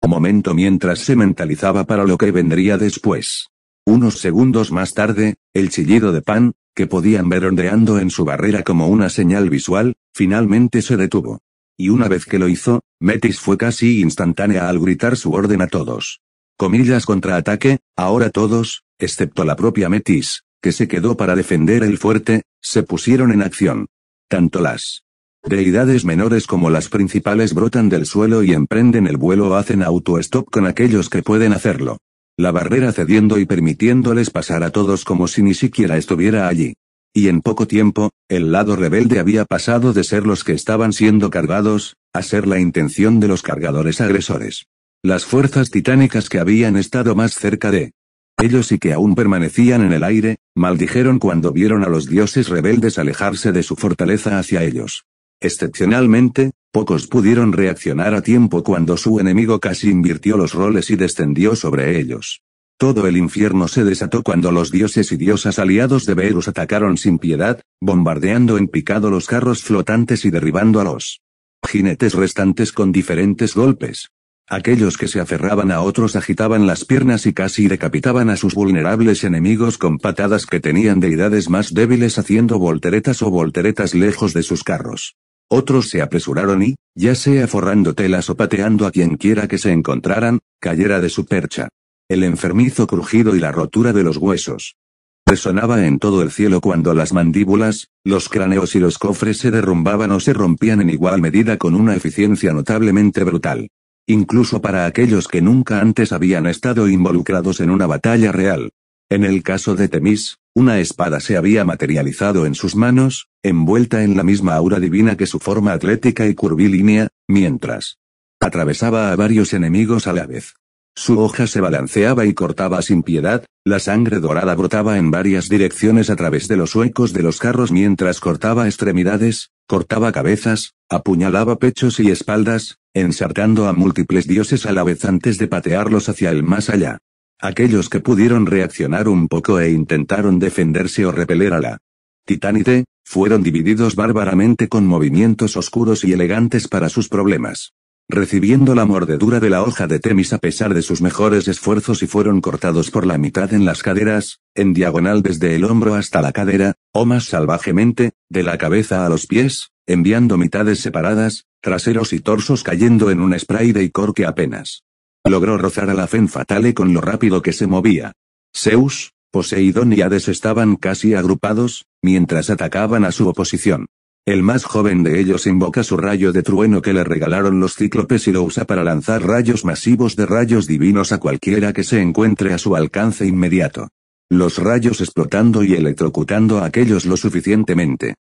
Un momento mientras se mentalizaba para lo que vendría después. Unos segundos más tarde, el chillido de pan, que podían ver ondeando en su barrera como una señal visual, finalmente se detuvo y una vez que lo hizo, Metis fue casi instantánea al gritar su orden a todos. Comillas contraataque, ahora todos, excepto la propia Metis, que se quedó para defender el fuerte, se pusieron en acción. Tanto las deidades menores como las principales brotan del suelo y emprenden el vuelo o hacen auto-stop con aquellos que pueden hacerlo. La barrera cediendo y permitiéndoles pasar a todos como si ni siquiera estuviera allí. Y en poco tiempo, el lado rebelde había pasado de ser los que estaban siendo cargados, a ser la intención de los cargadores agresores. Las fuerzas titánicas que habían estado más cerca de ellos y que aún permanecían en el aire, maldijeron cuando vieron a los dioses rebeldes alejarse de su fortaleza hacia ellos. Excepcionalmente, pocos pudieron reaccionar a tiempo cuando su enemigo casi invirtió los roles y descendió sobre ellos. Todo el infierno se desató cuando los dioses y diosas aliados de Beerus atacaron sin piedad, bombardeando en picado los carros flotantes y derribando a los jinetes restantes con diferentes golpes. Aquellos que se aferraban a otros agitaban las piernas y casi decapitaban a sus vulnerables enemigos con patadas que tenían deidades más débiles haciendo volteretas o volteretas lejos de sus carros. Otros se apresuraron y, ya sea forrando telas o pateando a quien quiera que se encontraran, cayera de su percha el enfermizo crujido y la rotura de los huesos. Resonaba en todo el cielo cuando las mandíbulas, los cráneos y los cofres se derrumbaban o se rompían en igual medida con una eficiencia notablemente brutal. Incluso para aquellos que nunca antes habían estado involucrados en una batalla real. En el caso de Temis, una espada se había materializado en sus manos, envuelta en la misma aura divina que su forma atlética y curvilínea, mientras atravesaba a varios enemigos a la vez. Su hoja se balanceaba y cortaba sin piedad, la sangre dorada brotaba en varias direcciones a través de los huecos de los carros mientras cortaba extremidades, cortaba cabezas, apuñalaba pechos y espaldas, ensartando a múltiples dioses a la vez antes de patearlos hacia el más allá. Aquellos que pudieron reaccionar un poco e intentaron defenderse o repeler a la Titánide, fueron divididos bárbaramente con movimientos oscuros y elegantes para sus problemas recibiendo la mordedura de la hoja de Temis a pesar de sus mejores esfuerzos y fueron cortados por la mitad en las caderas, en diagonal desde el hombro hasta la cadera, o más salvajemente, de la cabeza a los pies, enviando mitades separadas, traseros y torsos cayendo en un spray de icor que apenas logró rozar a la Fen Fatale con lo rápido que se movía. Zeus, Poseidón y Hades estaban casi agrupados, mientras atacaban a su oposición. El más joven de ellos invoca su rayo de trueno que le regalaron los cíclopes y lo usa para lanzar rayos masivos de rayos divinos a cualquiera que se encuentre a su alcance inmediato. Los rayos explotando y electrocutando a aquellos lo suficientemente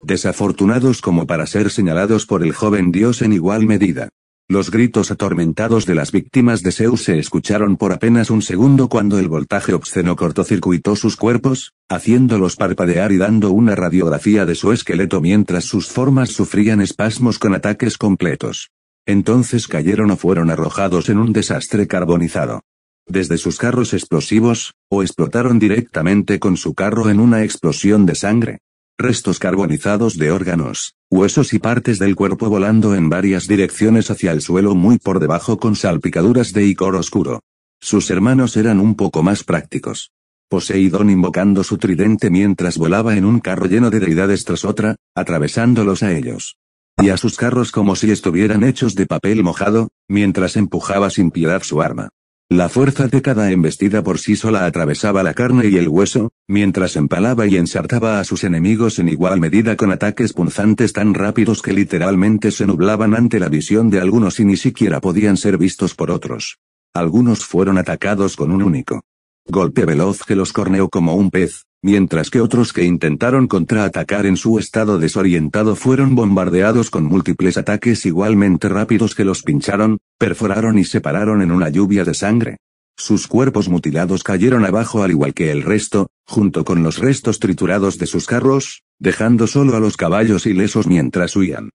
desafortunados como para ser señalados por el joven dios en igual medida. Los gritos atormentados de las víctimas de Zeus se escucharon por apenas un segundo cuando el voltaje obsceno cortocircuitó sus cuerpos, haciéndolos parpadear y dando una radiografía de su esqueleto mientras sus formas sufrían espasmos con ataques completos. Entonces cayeron o fueron arrojados en un desastre carbonizado. Desde sus carros explosivos, o explotaron directamente con su carro en una explosión de sangre, restos carbonizados de órganos, huesos y partes del cuerpo volando en varias direcciones hacia el suelo muy por debajo con salpicaduras de icor oscuro. Sus hermanos eran un poco más prácticos. Poseidón invocando su tridente mientras volaba en un carro lleno de deidades tras otra, atravesándolos a ellos. Y a sus carros como si estuvieran hechos de papel mojado, mientras empujaba sin piedad su arma. La fuerza de cada embestida por sí sola atravesaba la carne y el hueso, mientras empalaba y ensartaba a sus enemigos en igual medida con ataques punzantes tan rápidos que literalmente se nublaban ante la visión de algunos y ni siquiera podían ser vistos por otros. Algunos fueron atacados con un único golpe veloz que los corneó como un pez, mientras que otros que intentaron contraatacar en su estado desorientado fueron bombardeados con múltiples ataques igualmente rápidos que los pincharon, perforaron y separaron en una lluvia de sangre. Sus cuerpos mutilados cayeron abajo al igual que el resto, junto con los restos triturados de sus carros, dejando solo a los caballos ilesos mientras huían.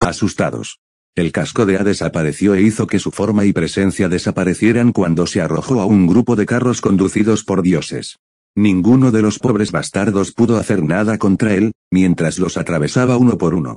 Asustados, el casco de A desapareció e hizo que su forma y presencia desaparecieran cuando se arrojó a un grupo de carros conducidos por dioses. Ninguno de los pobres bastardos pudo hacer nada contra él, mientras los atravesaba uno por uno.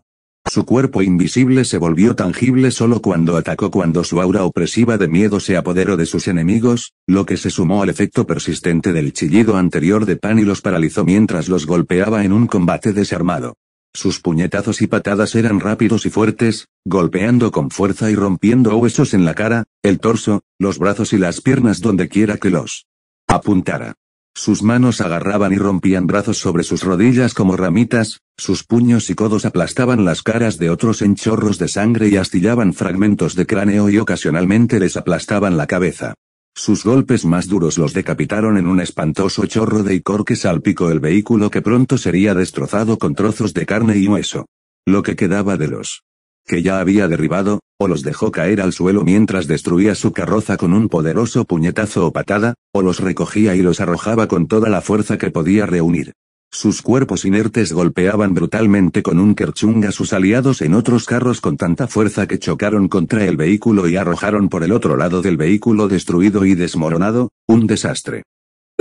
Su cuerpo invisible se volvió tangible solo cuando atacó cuando su aura opresiva de miedo se apoderó de sus enemigos, lo que se sumó al efecto persistente del chillido anterior de Pan y los paralizó mientras los golpeaba en un combate desarmado. Sus puñetazos y patadas eran rápidos y fuertes, golpeando con fuerza y rompiendo huesos en la cara, el torso, los brazos y las piernas donde quiera que los apuntara. Sus manos agarraban y rompían brazos sobre sus rodillas como ramitas, sus puños y codos aplastaban las caras de otros en chorros de sangre y astillaban fragmentos de cráneo y ocasionalmente les aplastaban la cabeza. Sus golpes más duros los decapitaron en un espantoso chorro de icor que salpicó el vehículo que pronto sería destrozado con trozos de carne y hueso. Lo que quedaba de los que ya había derribado, o los dejó caer al suelo mientras destruía su carroza con un poderoso puñetazo o patada, o los recogía y los arrojaba con toda la fuerza que podía reunir. Sus cuerpos inertes golpeaban brutalmente con un kerchung a sus aliados en otros carros con tanta fuerza que chocaron contra el vehículo y arrojaron por el otro lado del vehículo destruido y desmoronado, un desastre.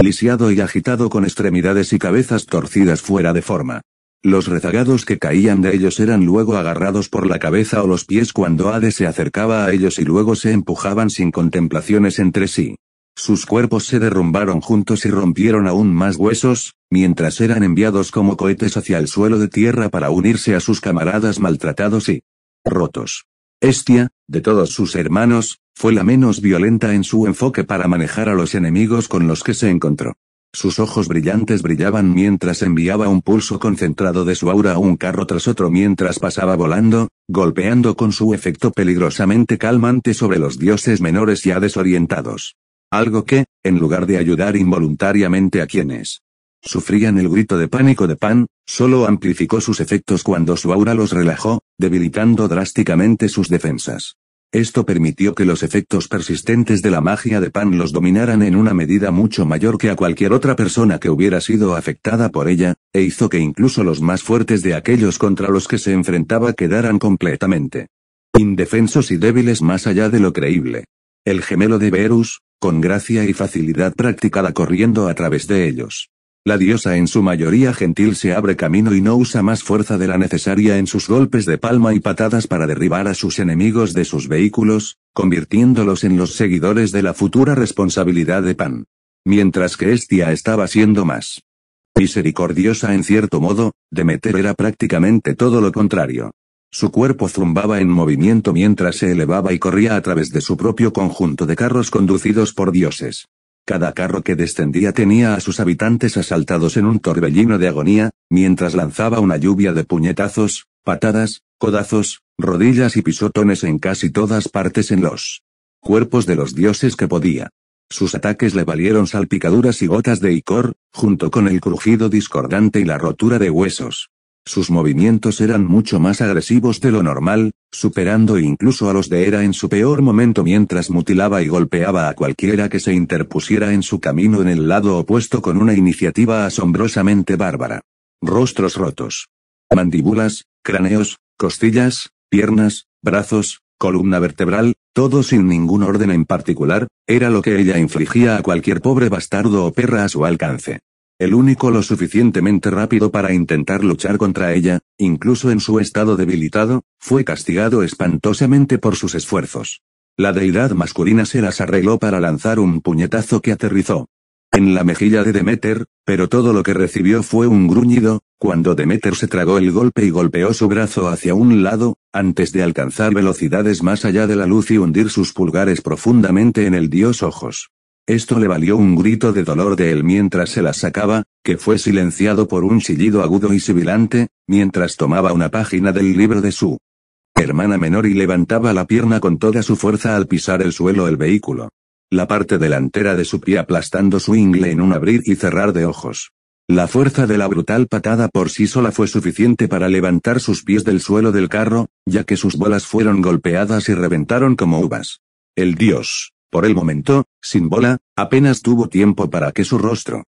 Lisiado y agitado con extremidades y cabezas torcidas fuera de forma. Los rezagados que caían de ellos eran luego agarrados por la cabeza o los pies cuando Hades se acercaba a ellos y luego se empujaban sin contemplaciones entre sí. Sus cuerpos se derrumbaron juntos y rompieron aún más huesos, mientras eran enviados como cohetes hacia el suelo de tierra para unirse a sus camaradas maltratados y rotos. Estia, de todos sus hermanos, fue la menos violenta en su enfoque para manejar a los enemigos con los que se encontró. Sus ojos brillantes brillaban mientras enviaba un pulso concentrado de su aura a un carro tras otro mientras pasaba volando, golpeando con su efecto peligrosamente calmante sobre los dioses menores ya desorientados algo que, en lugar de ayudar involuntariamente a quienes sufrían el grito de pánico de Pan, solo amplificó sus efectos cuando su aura los relajó, debilitando drásticamente sus defensas. Esto permitió que los efectos persistentes de la magia de Pan los dominaran en una medida mucho mayor que a cualquier otra persona que hubiera sido afectada por ella, e hizo que incluso los más fuertes de aquellos contra los que se enfrentaba quedaran completamente indefensos y débiles más allá de lo creíble. El gemelo de Verus, con gracia y facilidad practicada corriendo a través de ellos. La diosa en su mayoría gentil se abre camino y no usa más fuerza de la necesaria en sus golpes de palma y patadas para derribar a sus enemigos de sus vehículos, convirtiéndolos en los seguidores de la futura responsabilidad de Pan. Mientras que Estia estaba siendo más misericordiosa en cierto modo, Demeter era prácticamente todo lo contrario. Su cuerpo zumbaba en movimiento mientras se elevaba y corría a través de su propio conjunto de carros conducidos por dioses. Cada carro que descendía tenía a sus habitantes asaltados en un torbellino de agonía, mientras lanzaba una lluvia de puñetazos, patadas, codazos, rodillas y pisotones en casi todas partes en los cuerpos de los dioses que podía. Sus ataques le valieron salpicaduras y gotas de icor, junto con el crujido discordante y la rotura de huesos. Sus movimientos eran mucho más agresivos de lo normal, superando incluso a los de era en su peor momento mientras mutilaba y golpeaba a cualquiera que se interpusiera en su camino en el lado opuesto con una iniciativa asombrosamente bárbara. Rostros rotos. Mandíbulas, cráneos, costillas, piernas, brazos, columna vertebral, todo sin ningún orden en particular, era lo que ella infligía a cualquier pobre bastardo o perra a su alcance el único lo suficientemente rápido para intentar luchar contra ella, incluso en su estado debilitado, fue castigado espantosamente por sus esfuerzos. La deidad masculina se las arregló para lanzar un puñetazo que aterrizó en la mejilla de Demeter, pero todo lo que recibió fue un gruñido, cuando Demeter se tragó el golpe y golpeó su brazo hacia un lado, antes de alcanzar velocidades más allá de la luz y hundir sus pulgares profundamente en el dios ojos. Esto le valió un grito de dolor de él mientras se la sacaba, que fue silenciado por un chillido agudo y sibilante, mientras tomaba una página del libro de su hermana menor y levantaba la pierna con toda su fuerza al pisar el suelo el vehículo. La parte delantera de su pie aplastando su ingle en un abrir y cerrar de ojos. La fuerza de la brutal patada por sí sola fue suficiente para levantar sus pies del suelo del carro, ya que sus bolas fueron golpeadas y reventaron como uvas. El dios, por el momento, sin bola, apenas tuvo tiempo para que su rostro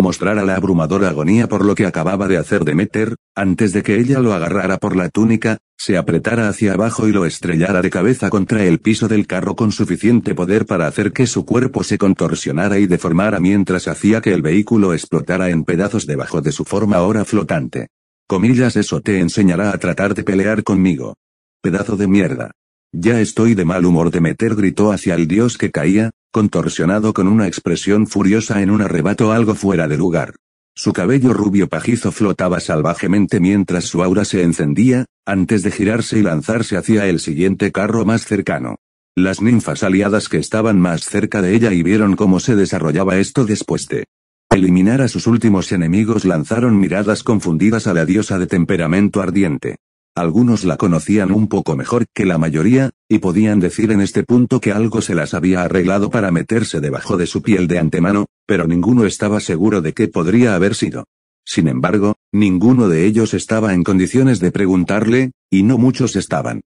mostrara la abrumadora agonía por lo que acababa de hacer meter, antes de que ella lo agarrara por la túnica, se apretara hacia abajo y lo estrellara de cabeza contra el piso del carro con suficiente poder para hacer que su cuerpo se contorsionara y deformara mientras hacía que el vehículo explotara en pedazos debajo de su forma ahora flotante. Comillas, eso te enseñará a tratar de pelear conmigo. Pedazo de mierda. Ya estoy de mal humor. de meter, gritó hacia el dios que caía, contorsionado con una expresión furiosa en un arrebato algo fuera de lugar. Su cabello rubio pajizo flotaba salvajemente mientras su aura se encendía, antes de girarse y lanzarse hacia el siguiente carro más cercano. Las ninfas aliadas que estaban más cerca de ella y vieron cómo se desarrollaba esto después de eliminar a sus últimos enemigos lanzaron miradas confundidas a la diosa de temperamento ardiente. Algunos la conocían un poco mejor que la mayoría, y podían decir en este punto que algo se las había arreglado para meterse debajo de su piel de antemano, pero ninguno estaba seguro de qué podría haber sido. Sin embargo, ninguno de ellos estaba en condiciones de preguntarle, y no muchos estaban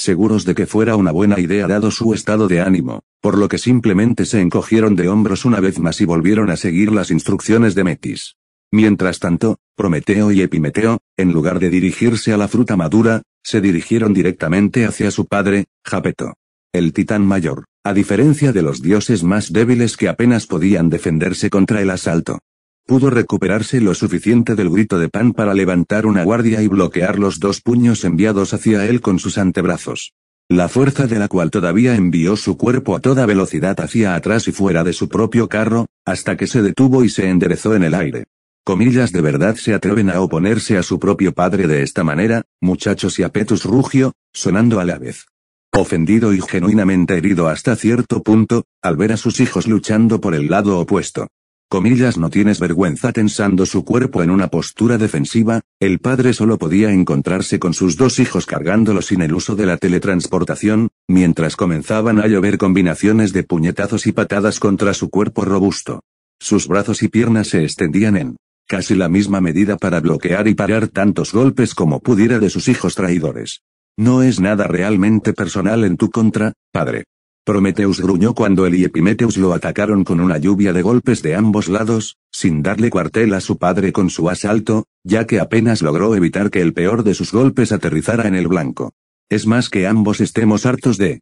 seguros de que fuera una buena idea dado su estado de ánimo, por lo que simplemente se encogieron de hombros una vez más y volvieron a seguir las instrucciones de Metis. Mientras tanto, Prometeo y Epimeteo, en lugar de dirigirse a la fruta madura, se dirigieron directamente hacia su padre, Japeto. El titán mayor, a diferencia de los dioses más débiles que apenas podían defenderse contra el asalto, pudo recuperarse lo suficiente del grito de pan para levantar una guardia y bloquear los dos puños enviados hacia él con sus antebrazos. La fuerza de la cual todavía envió su cuerpo a toda velocidad hacia atrás y fuera de su propio carro, hasta que se detuvo y se enderezó en el aire comillas de verdad se atreven a oponerse a su propio padre de esta manera, muchachos y apetus rugio, sonando a la vez. Ofendido y genuinamente herido hasta cierto punto, al ver a sus hijos luchando por el lado opuesto. Comillas no tienes vergüenza tensando su cuerpo en una postura defensiva, el padre solo podía encontrarse con sus dos hijos cargándolo sin el uso de la teletransportación, mientras comenzaban a llover combinaciones de puñetazos y patadas contra su cuerpo robusto. Sus brazos y piernas se extendían en Casi la misma medida para bloquear y parar tantos golpes como pudiera de sus hijos traidores. No es nada realmente personal en tu contra, padre. Prometeus gruñó cuando él y Epimeteus lo atacaron con una lluvia de golpes de ambos lados, sin darle cuartel a su padre con su asalto, ya que apenas logró evitar que el peor de sus golpes aterrizara en el blanco. Es más que ambos estemos hartos de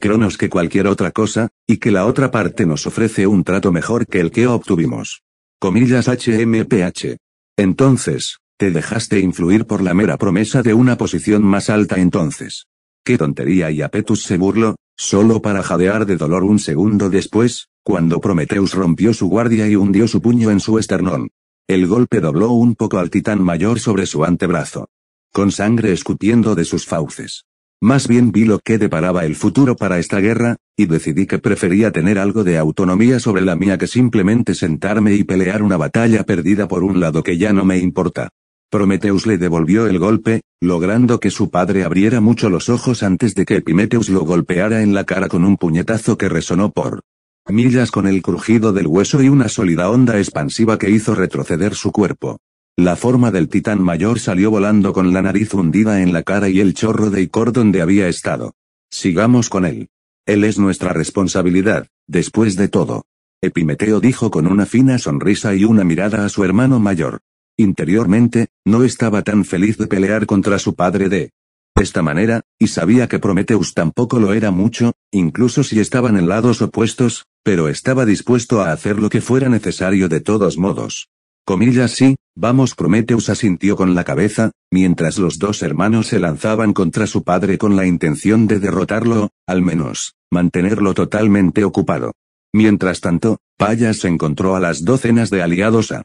Cronos que cualquier otra cosa, y que la otra parte nos ofrece un trato mejor que el que obtuvimos. Comillas HMPH. Entonces, te dejaste influir por la mera promesa de una posición más alta entonces. Qué tontería y Apetus se burló, solo para jadear de dolor un segundo después, cuando Prometeus rompió su guardia y hundió su puño en su esternón. El golpe dobló un poco al titán mayor sobre su antebrazo. Con sangre escupiendo de sus fauces. Más bien vi lo que deparaba el futuro para esta guerra, y decidí que prefería tener algo de autonomía sobre la mía que simplemente sentarme y pelear una batalla perdida por un lado que ya no me importa. Prometeus le devolvió el golpe, logrando que su padre abriera mucho los ojos antes de que Epimeteus lo golpeara en la cara con un puñetazo que resonó por millas con el crujido del hueso y una sólida onda expansiva que hizo retroceder su cuerpo. La forma del titán mayor salió volando con la nariz hundida en la cara y el chorro de icor donde había estado. Sigamos con él. Él es nuestra responsabilidad, después de todo. Epimeteo dijo con una fina sonrisa y una mirada a su hermano mayor. Interiormente, no estaba tan feliz de pelear contra su padre de esta manera, y sabía que Prometeus tampoco lo era mucho, incluso si estaban en lados opuestos, pero estaba dispuesto a hacer lo que fuera necesario de todos modos. Comillas sí, vamos prometeus asintió con la cabeza, mientras los dos hermanos se lanzaban contra su padre con la intención de derrotarlo, al menos, mantenerlo totalmente ocupado. Mientras tanto, Payas encontró a las docenas de aliados a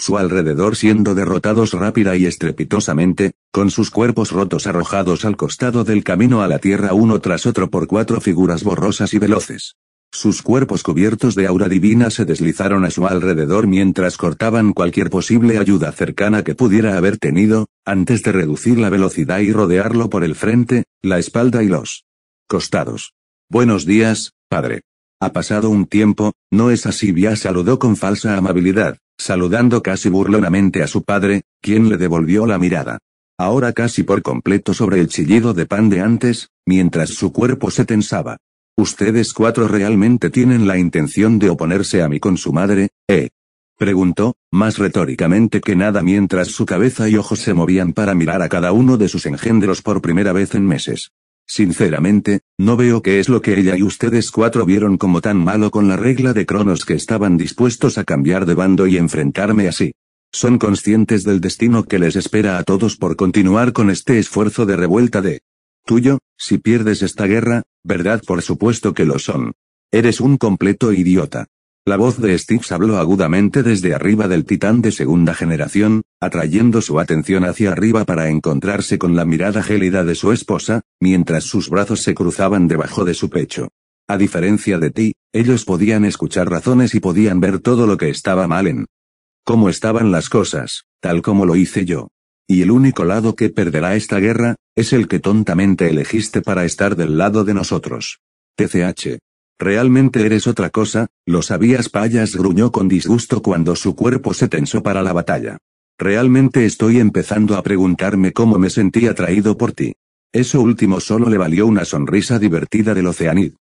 su alrededor siendo derrotados rápida y estrepitosamente, con sus cuerpos rotos arrojados al costado del camino a la tierra uno tras otro por cuatro figuras borrosas y veloces. Sus cuerpos cubiertos de aura divina se deslizaron a su alrededor mientras cortaban cualquier posible ayuda cercana que pudiera haber tenido, antes de reducir la velocidad y rodearlo por el frente, la espalda y los costados. Buenos días, padre. Ha pasado un tiempo, no es así. Via saludó con falsa amabilidad, saludando casi burlonamente a su padre, quien le devolvió la mirada. Ahora casi por completo sobre el chillido de pan de antes, mientras su cuerpo se tensaba. ¿Ustedes cuatro realmente tienen la intención de oponerse a mí con su madre, eh? Preguntó, más retóricamente que nada mientras su cabeza y ojos se movían para mirar a cada uno de sus engendros por primera vez en meses. Sinceramente, no veo qué es lo que ella y ustedes cuatro vieron como tan malo con la regla de Cronos que estaban dispuestos a cambiar de bando y enfrentarme así. Son conscientes del destino que les espera a todos por continuar con este esfuerzo de revuelta de tuyo, si pierdes esta guerra, ¿verdad? Por supuesto que lo son. Eres un completo idiota. La voz de Steve habló agudamente desde arriba del titán de segunda generación, atrayendo su atención hacia arriba para encontrarse con la mirada gélida de su esposa, mientras sus brazos se cruzaban debajo de su pecho. A diferencia de ti, ellos podían escuchar razones y podían ver todo lo que estaba mal en cómo estaban las cosas, tal como lo hice yo. Y el único lado que perderá esta guerra, es el que tontamente elegiste para estar del lado de nosotros. TCH. Realmente eres otra cosa, lo sabías Payas gruñó con disgusto cuando su cuerpo se tensó para la batalla. Realmente estoy empezando a preguntarme cómo me sentí atraído por ti. Eso último solo le valió una sonrisa divertida del Oceanid.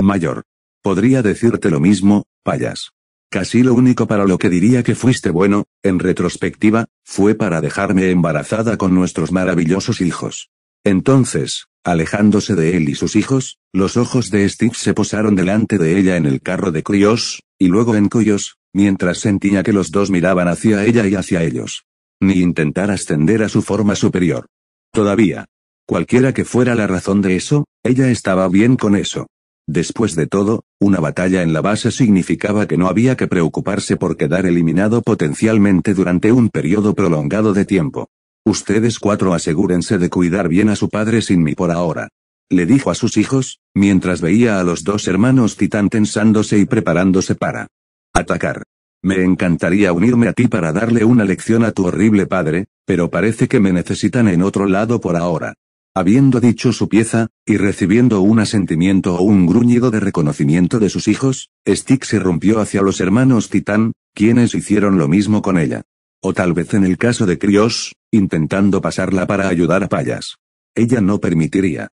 Mayor. Podría decirte lo mismo, Payas. Casi lo único para lo que diría que fuiste bueno, en retrospectiva, fue para dejarme embarazada con nuestros maravillosos hijos. Entonces, alejándose de él y sus hijos, los ojos de Steve se posaron delante de ella en el carro de Crios y luego en Cuyos, mientras sentía que los dos miraban hacia ella y hacia ellos. Ni intentar ascender a su forma superior. Todavía. Cualquiera que fuera la razón de eso, ella estaba bien con eso. Después de todo, una batalla en la base significaba que no había que preocuparse por quedar eliminado potencialmente durante un periodo prolongado de tiempo. Ustedes cuatro asegúrense de cuidar bien a su padre sin mí por ahora. Le dijo a sus hijos, mientras veía a los dos hermanos titán tensándose y preparándose para atacar. Me encantaría unirme a ti para darle una lección a tu horrible padre, pero parece que me necesitan en otro lado por ahora. Habiendo dicho su pieza, y recibiendo un asentimiento o un gruñido de reconocimiento de sus hijos, Stick se rompió hacia los hermanos Titán, quienes hicieron lo mismo con ella. O tal vez en el caso de Krios, intentando pasarla para ayudar a Payas. Ella no permitiría.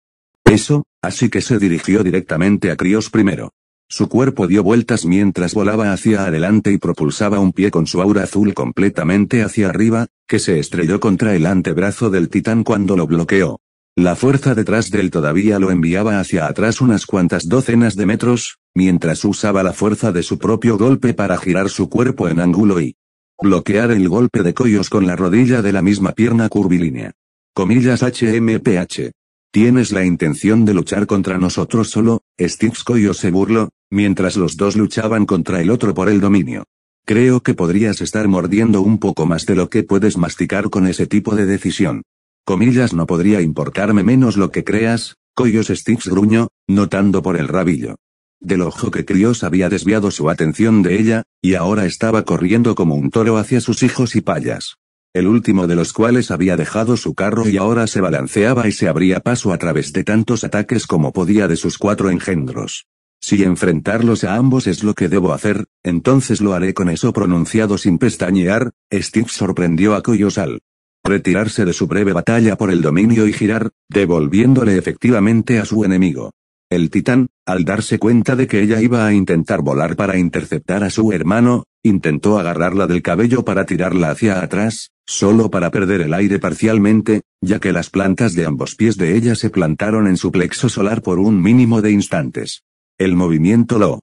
Eso, así que se dirigió directamente a Krios primero. Su cuerpo dio vueltas mientras volaba hacia adelante y propulsaba un pie con su aura azul completamente hacia arriba, que se estrelló contra el antebrazo del titán cuando lo bloqueó. La fuerza detrás de él todavía lo enviaba hacia atrás unas cuantas docenas de metros, mientras usaba la fuerza de su propio golpe para girar su cuerpo en ángulo y bloquear el golpe de Coyos con la rodilla de la misma pierna curvilínea. Comillas HMPH. Tienes la intención de luchar contra nosotros solo, Steve Coyos se burló, mientras los dos luchaban contra el otro por el dominio. Creo que podrías estar mordiendo un poco más de lo que puedes masticar con ese tipo de decisión. Comillas no podría importarme menos lo que creas, Coyos Sticks gruñó, notando por el rabillo. Del ojo que Crios había desviado su atención de ella, y ahora estaba corriendo como un toro hacia sus hijos y payas. El último de los cuales había dejado su carro y ahora se balanceaba y se abría paso a través de tantos ataques como podía de sus cuatro engendros. Si enfrentarlos a ambos es lo que debo hacer, entonces lo haré con eso pronunciado sin pestañear, Steve sorprendió a Coyosal retirarse de su breve batalla por el dominio y girar, devolviéndole efectivamente a su enemigo. El titán, al darse cuenta de que ella iba a intentar volar para interceptar a su hermano, intentó agarrarla del cabello para tirarla hacia atrás, solo para perder el aire parcialmente, ya que las plantas de ambos pies de ella se plantaron en su plexo solar por un mínimo de instantes. El movimiento lo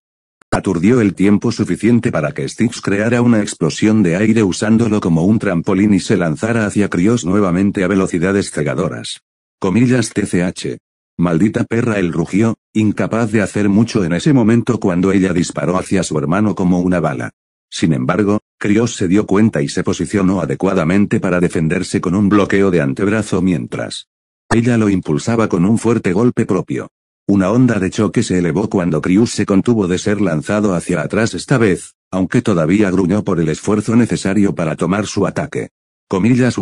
Aturdió el tiempo suficiente para que Stitch creara una explosión de aire usándolo como un trampolín y se lanzara hacia Krios nuevamente a velocidades cegadoras. Comillas TCH. Maldita perra, el rugió, incapaz de hacer mucho en ese momento cuando ella disparó hacia su hermano como una bala. Sin embargo, Krios se dio cuenta y se posicionó adecuadamente para defenderse con un bloqueo de antebrazo mientras ella lo impulsaba con un fuerte golpe propio. Una onda de choque se elevó cuando Krius se contuvo de ser lanzado hacia atrás esta vez, aunque todavía gruñó por el esfuerzo necesario para tomar su ataque. Comillas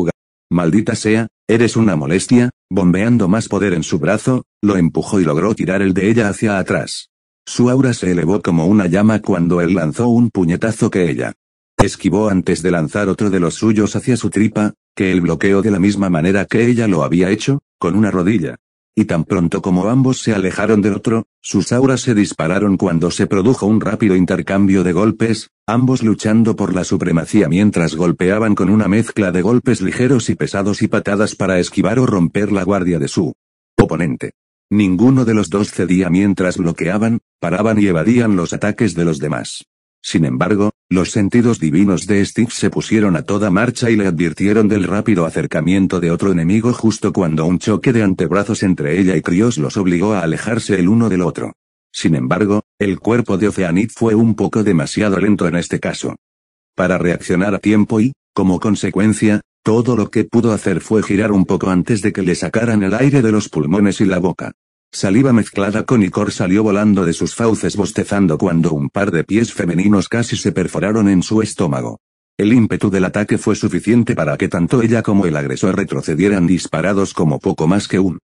Maldita sea, eres una molestia, bombeando más poder en su brazo, lo empujó y logró tirar el de ella hacia atrás. Su aura se elevó como una llama cuando él lanzó un puñetazo que ella esquivó antes de lanzar otro de los suyos hacia su tripa, que él bloqueó de la misma manera que ella lo había hecho, con una rodilla y tan pronto como ambos se alejaron del otro, sus auras se dispararon cuando se produjo un rápido intercambio de golpes, ambos luchando por la supremacía mientras golpeaban con una mezcla de golpes ligeros y pesados y patadas para esquivar o romper la guardia de su oponente. Ninguno de los dos cedía mientras bloqueaban, paraban y evadían los ataques de los demás. Sin embargo, los sentidos divinos de Steve se pusieron a toda marcha y le advirtieron del rápido acercamiento de otro enemigo justo cuando un choque de antebrazos entre ella y Krios los obligó a alejarse el uno del otro. Sin embargo, el cuerpo de Oceanid fue un poco demasiado lento en este caso. Para reaccionar a tiempo y, como consecuencia, todo lo que pudo hacer fue girar un poco antes de que le sacaran el aire de los pulmones y la boca. Saliva mezclada con Icor salió volando de sus fauces bostezando cuando un par de pies femeninos casi se perforaron en su estómago. El ímpetu del ataque fue suficiente para que tanto ella como el agresor retrocedieran disparados como poco más que un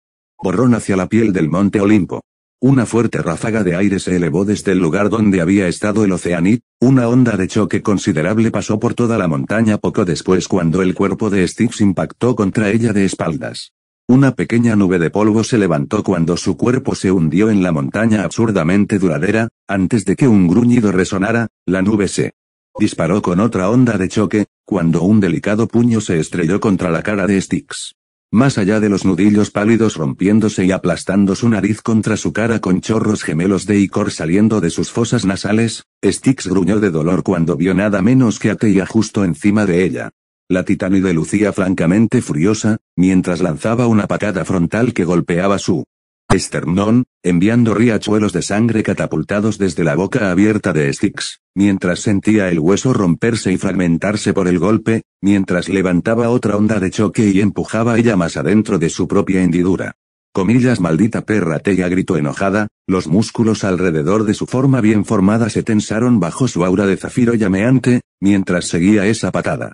borrón hacia la piel del monte Olimpo. Una fuerte ráfaga de aire se elevó desde el lugar donde había estado el Oceanit, una onda de choque considerable pasó por toda la montaña poco después cuando el cuerpo de Styx impactó contra ella de espaldas. Una pequeña nube de polvo se levantó cuando su cuerpo se hundió en la montaña absurdamente duradera, antes de que un gruñido resonara, la nube se disparó con otra onda de choque, cuando un delicado puño se estrelló contra la cara de Styx. Más allá de los nudillos pálidos rompiéndose y aplastando su nariz contra su cara con chorros gemelos de icor saliendo de sus fosas nasales, Styx gruñó de dolor cuando vio nada menos que a Teia justo encima de ella. La titánide lucía francamente furiosa, mientras lanzaba una patada frontal que golpeaba su esternón, enviando riachuelos de sangre catapultados desde la boca abierta de Styx, mientras sentía el hueso romperse y fragmentarse por el golpe, mientras levantaba otra onda de choque y empujaba ella más adentro de su propia hendidura. Comillas maldita perra Tella gritó enojada, los músculos alrededor de su forma bien formada se tensaron bajo su aura de zafiro llameante, mientras seguía esa patada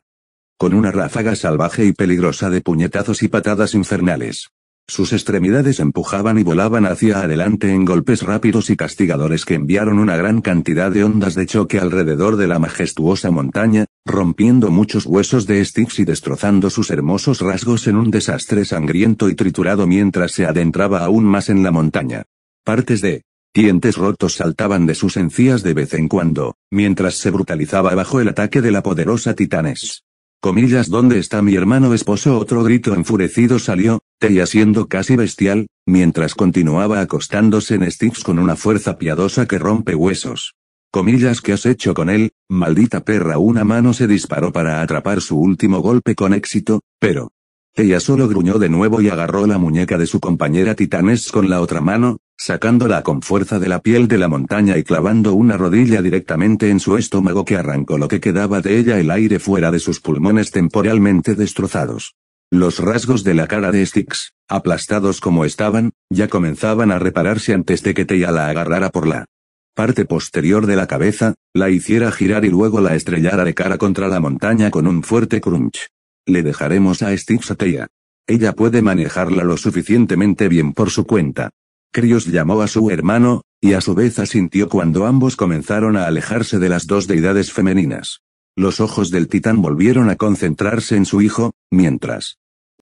con una ráfaga salvaje y peligrosa de puñetazos y patadas infernales. Sus extremidades empujaban y volaban hacia adelante en golpes rápidos y castigadores que enviaron una gran cantidad de ondas de choque alrededor de la majestuosa montaña, rompiendo muchos huesos de Styx y destrozando sus hermosos rasgos en un desastre sangriento y triturado mientras se adentraba aún más en la montaña. Partes de dientes rotos saltaban de sus encías de vez en cuando, mientras se brutalizaba bajo el ataque de la poderosa Titanes. Comillas, ¿dónde está mi hermano esposo? Otro grito enfurecido salió, Teia siendo casi bestial, mientras continuaba acostándose en Sticks con una fuerza piadosa que rompe huesos. Comillas, ¿qué has hecho con él? Maldita perra, una mano se disparó para atrapar su último golpe con éxito, pero... Ella solo gruñó de nuevo y agarró la muñeca de su compañera Titanes con la otra mano, sacándola con fuerza de la piel de la montaña y clavando una rodilla directamente en su estómago que arrancó lo que quedaba de ella el aire fuera de sus pulmones temporalmente destrozados. Los rasgos de la cara de Styx, aplastados como estaban, ya comenzaban a repararse antes de que Teia la agarrara por la parte posterior de la cabeza, la hiciera girar y luego la estrellara de cara contra la montaña con un fuerte crunch. Le dejaremos a Styx a Teia. Ella puede manejarla lo suficientemente bien por su cuenta. Crios llamó a su hermano, y a su vez asintió cuando ambos comenzaron a alejarse de las dos deidades femeninas. Los ojos del titán volvieron a concentrarse en su hijo, mientras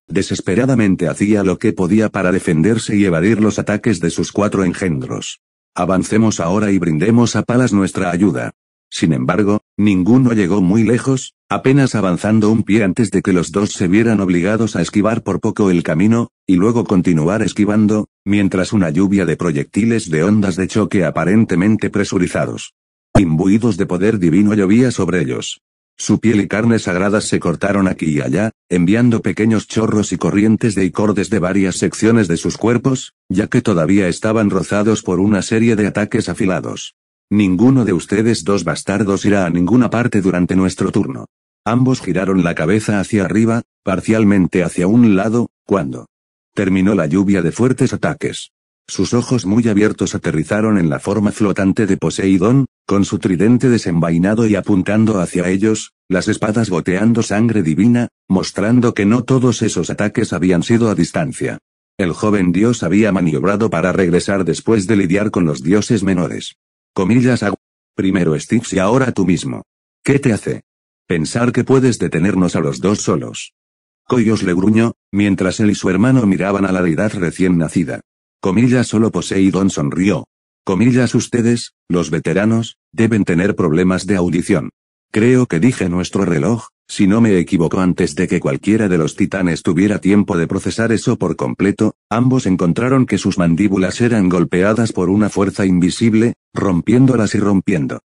desesperadamente hacía lo que podía para defenderse y evadir los ataques de sus cuatro engendros. Avancemos ahora y brindemos a Palas nuestra ayuda. Sin embargo, ninguno llegó muy lejos, apenas avanzando un pie antes de que los dos se vieran obligados a esquivar por poco el camino, y luego continuar esquivando, mientras una lluvia de proyectiles de ondas de choque aparentemente presurizados, imbuidos de poder divino llovía sobre ellos. Su piel y carne sagradas se cortaron aquí y allá, enviando pequeños chorros y corrientes de icordes de varias secciones de sus cuerpos, ya que todavía estaban rozados por una serie de ataques afilados. Ninguno de ustedes dos bastardos irá a ninguna parte durante nuestro turno. Ambos giraron la cabeza hacia arriba, parcialmente hacia un lado, cuando terminó la lluvia de fuertes ataques. Sus ojos muy abiertos aterrizaron en la forma flotante de Poseidón, con su tridente desenvainado y apuntando hacia ellos, las espadas goteando sangre divina, mostrando que no todos esos ataques habían sido a distancia. El joven dios había maniobrado para regresar después de lidiar con los dioses menores. Comillas a... Primero Steve, y ahora tú mismo. ¿Qué te hace? Pensar que puedes detenernos a los dos solos. Coyos le gruñó, mientras él y su hermano miraban a la deidad recién nacida. Comillas solo Poseidón sonrió. Comillas ustedes, los veteranos, deben tener problemas de audición. Creo que dije nuestro reloj, si no me equivoco antes de que cualquiera de los titanes tuviera tiempo de procesar eso por completo, ambos encontraron que sus mandíbulas eran golpeadas por una fuerza invisible, rompiéndolas y rompiendo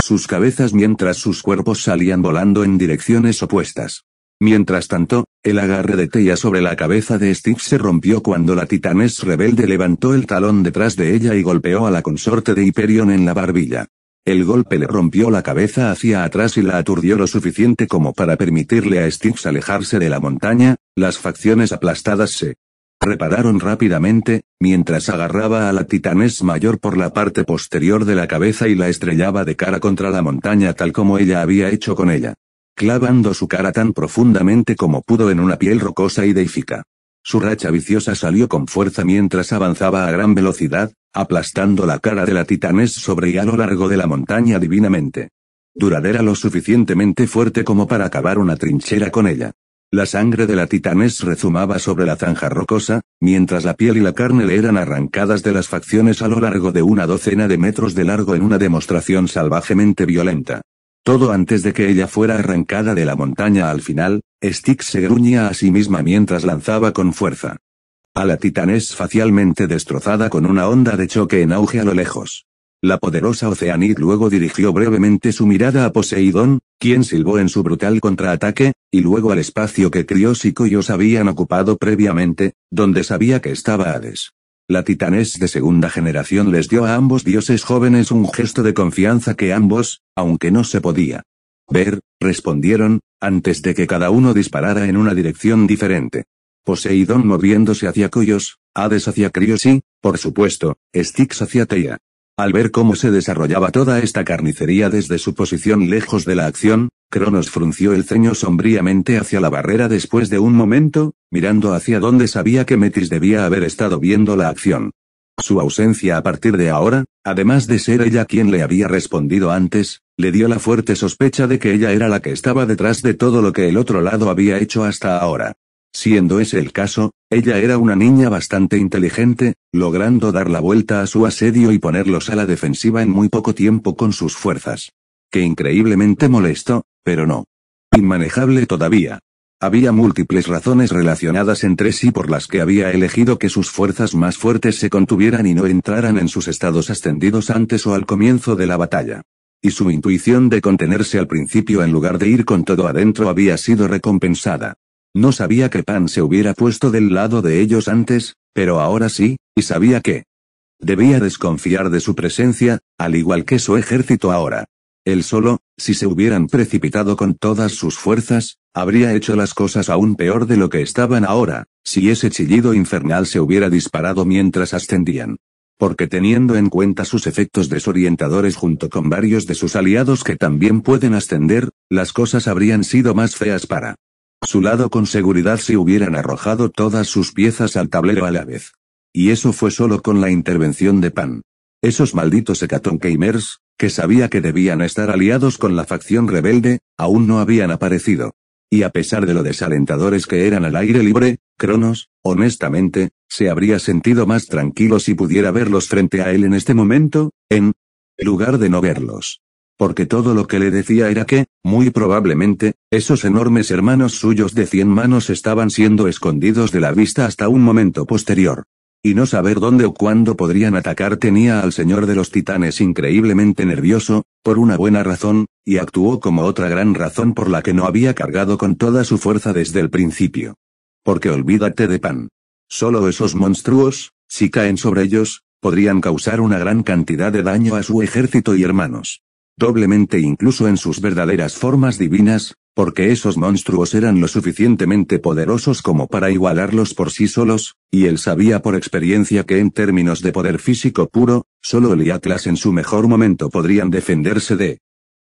sus cabezas mientras sus cuerpos salían volando en direcciones opuestas. Mientras tanto, el agarre de Tella sobre la cabeza de Steve se rompió cuando la titanes rebelde levantó el talón detrás de ella y golpeó a la consorte de Hyperion en la barbilla. El golpe le rompió la cabeza hacia atrás y la aturdió lo suficiente como para permitirle a Stiggs alejarse de la montaña, las facciones aplastadas se repararon rápidamente, mientras agarraba a la titanés mayor por la parte posterior de la cabeza y la estrellaba de cara contra la montaña tal como ella había hecho con ella, clavando su cara tan profundamente como pudo en una piel rocosa y deífica. Su racha viciosa salió con fuerza mientras avanzaba a gran velocidad, aplastando la cara de la titanes sobre y a lo largo de la montaña divinamente. Duradera lo suficientemente fuerte como para acabar una trinchera con ella. La sangre de la titanes rezumaba sobre la zanja rocosa, mientras la piel y la carne le eran arrancadas de las facciones a lo largo de una docena de metros de largo en una demostración salvajemente violenta. Todo antes de que ella fuera arrancada de la montaña al final, stick se gruñía a sí misma mientras lanzaba con fuerza. A la titanés facialmente destrozada con una onda de choque en auge a lo lejos. La poderosa Oceanid luego dirigió brevemente su mirada a Poseidón, quien silbó en su brutal contraataque, y luego al espacio que Crios y Coyos habían ocupado previamente, donde sabía que estaba Hades. La titanés de segunda generación les dio a ambos dioses jóvenes un gesto de confianza que ambos, aunque no se podía ver, respondieron, antes de que cada uno disparara en una dirección diferente. Poseidón moviéndose hacia cuyos Hades hacia Crios y, por supuesto, Styx hacia Teia. Al ver cómo se desarrollaba toda esta carnicería desde su posición lejos de la acción, Cronos frunció el ceño sombríamente hacia la barrera después de un momento, mirando hacia donde sabía que Metis debía haber estado viendo la acción. Su ausencia a partir de ahora, además de ser ella quien le había respondido antes, le dio la fuerte sospecha de que ella era la que estaba detrás de todo lo que el otro lado había hecho hasta ahora. Siendo ese el caso, ella era una niña bastante inteligente, logrando dar la vuelta a su asedio y ponerlos a la defensiva en muy poco tiempo con sus fuerzas. Que increíblemente molesto, pero no. Inmanejable todavía. Había múltiples razones relacionadas entre sí por las que había elegido que sus fuerzas más fuertes se contuvieran y no entraran en sus estados ascendidos antes o al comienzo de la batalla. Y su intuición de contenerse al principio en lugar de ir con todo adentro había sido recompensada. No sabía que Pan se hubiera puesto del lado de ellos antes, pero ahora sí, y sabía que debía desconfiar de su presencia, al igual que su ejército ahora. Él solo, si se hubieran precipitado con todas sus fuerzas, habría hecho las cosas aún peor de lo que estaban ahora, si ese chillido infernal se hubiera disparado mientras ascendían. Porque teniendo en cuenta sus efectos desorientadores junto con varios de sus aliados que también pueden ascender, las cosas habrían sido más feas para su lado con seguridad si hubieran arrojado todas sus piezas al tablero a la vez. Y eso fue solo con la intervención de Pan. Esos malditos Hecaton gamers, que sabía que debían estar aliados con la facción rebelde, aún no habían aparecido. Y a pesar de lo desalentadores que eran al aire libre, Cronos, honestamente, se habría sentido más tranquilo si pudiera verlos frente a él en este momento, en lugar de no verlos porque todo lo que le decía era que, muy probablemente, esos enormes hermanos suyos de cien manos estaban siendo escondidos de la vista hasta un momento posterior. Y no saber dónde o cuándo podrían atacar tenía al señor de los titanes increíblemente nervioso, por una buena razón, y actuó como otra gran razón por la que no había cargado con toda su fuerza desde el principio. Porque olvídate de pan. Solo esos monstruos, si caen sobre ellos, podrían causar una gran cantidad de daño a su ejército y hermanos doblemente incluso en sus verdaderas formas divinas, porque esos monstruos eran lo suficientemente poderosos como para igualarlos por sí solos, y él sabía por experiencia que en términos de poder físico puro, solo el Atlas en su mejor momento podrían defenderse de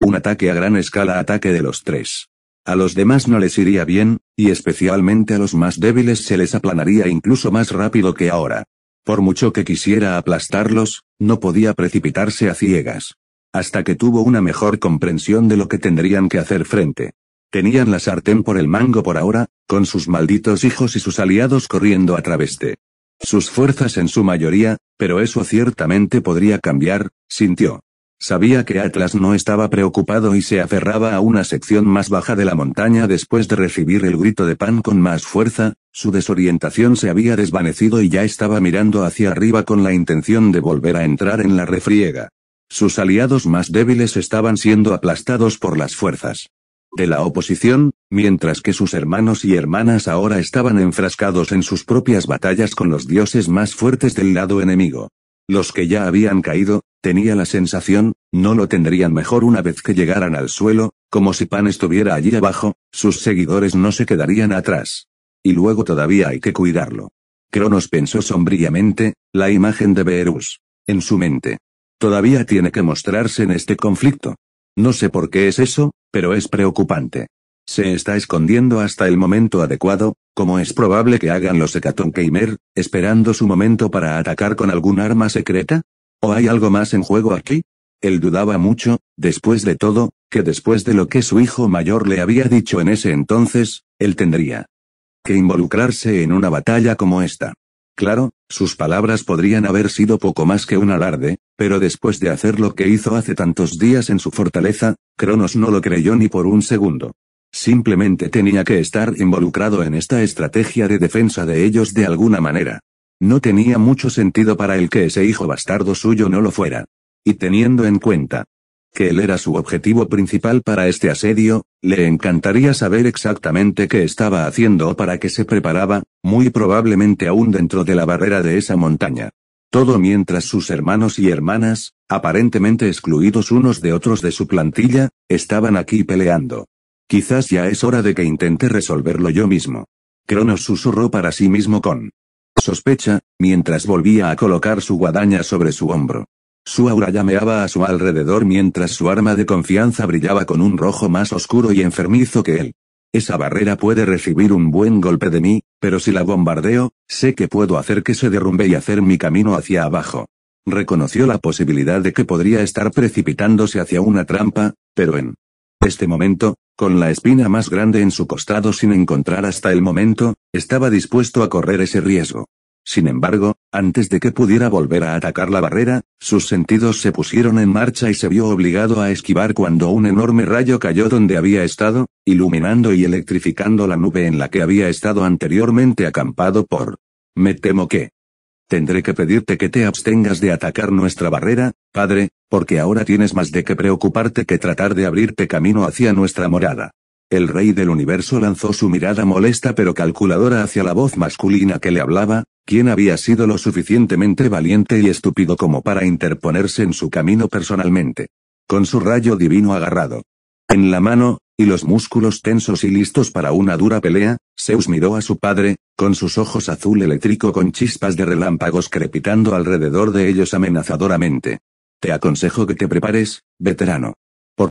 un ataque a gran escala ataque de los tres. A los demás no les iría bien, y especialmente a los más débiles se les aplanaría incluso más rápido que ahora. Por mucho que quisiera aplastarlos, no podía precipitarse a ciegas hasta que tuvo una mejor comprensión de lo que tendrían que hacer frente. Tenían la sartén por el mango por ahora, con sus malditos hijos y sus aliados corriendo a través de sus fuerzas en su mayoría, pero eso ciertamente podría cambiar, sintió. Sabía que Atlas no estaba preocupado y se aferraba a una sección más baja de la montaña después de recibir el grito de pan con más fuerza, su desorientación se había desvanecido y ya estaba mirando hacia arriba con la intención de volver a entrar en la refriega. Sus aliados más débiles estaban siendo aplastados por las fuerzas de la oposición, mientras que sus hermanos y hermanas ahora estaban enfrascados en sus propias batallas con los dioses más fuertes del lado enemigo. Los que ya habían caído, tenía la sensación, no lo tendrían mejor una vez que llegaran al suelo, como si Pan estuviera allí abajo, sus seguidores no se quedarían atrás. Y luego todavía hay que cuidarlo. Cronos pensó sombríamente, la imagen de Beerus. En su mente. Todavía tiene que mostrarse en este conflicto. No sé por qué es eso, pero es preocupante. Se está escondiendo hasta el momento adecuado, como es probable que hagan los Hecaton Keimer, esperando su momento para atacar con algún arma secreta? ¿O hay algo más en juego aquí? Él dudaba mucho, después de todo, que después de lo que su hijo mayor le había dicho en ese entonces, él tendría que involucrarse en una batalla como esta. Claro, sus palabras podrían haber sido poco más que un alarde, pero después de hacer lo que hizo hace tantos días en su fortaleza, Cronos no lo creyó ni por un segundo. Simplemente tenía que estar involucrado en esta estrategia de defensa de ellos de alguna manera. No tenía mucho sentido para el que ese hijo bastardo suyo no lo fuera. Y teniendo en cuenta, que él era su objetivo principal para este asedio, le encantaría saber exactamente qué estaba haciendo o para qué se preparaba, muy probablemente aún dentro de la barrera de esa montaña. Todo mientras sus hermanos y hermanas, aparentemente excluidos unos de otros de su plantilla, estaban aquí peleando. Quizás ya es hora de que intente resolverlo yo mismo. Cronos susurró para sí mismo con sospecha, mientras volvía a colocar su guadaña sobre su hombro. Su aura llameaba a su alrededor mientras su arma de confianza brillaba con un rojo más oscuro y enfermizo que él. Esa barrera puede recibir un buen golpe de mí, pero si la bombardeo, sé que puedo hacer que se derrumbe y hacer mi camino hacia abajo. Reconoció la posibilidad de que podría estar precipitándose hacia una trampa, pero en este momento, con la espina más grande en su costado sin encontrar hasta el momento, estaba dispuesto a correr ese riesgo. Sin embargo, antes de que pudiera volver a atacar la barrera, sus sentidos se pusieron en marcha y se vio obligado a esquivar cuando un enorme rayo cayó donde había estado, iluminando y electrificando la nube en la que había estado anteriormente acampado por. Me temo que. Tendré que pedirte que te abstengas de atacar nuestra barrera, padre, porque ahora tienes más de qué preocuparte que tratar de abrirte camino hacia nuestra morada. El rey del universo lanzó su mirada molesta pero calculadora hacia la voz masculina que le hablaba, ¿Quién había sido lo suficientemente valiente y estúpido como para interponerse en su camino personalmente? Con su rayo divino agarrado. En la mano, y los músculos tensos y listos para una dura pelea, Zeus miró a su padre, con sus ojos azul eléctrico con chispas de relámpagos crepitando alrededor de ellos amenazadoramente. Te aconsejo que te prepares, veterano.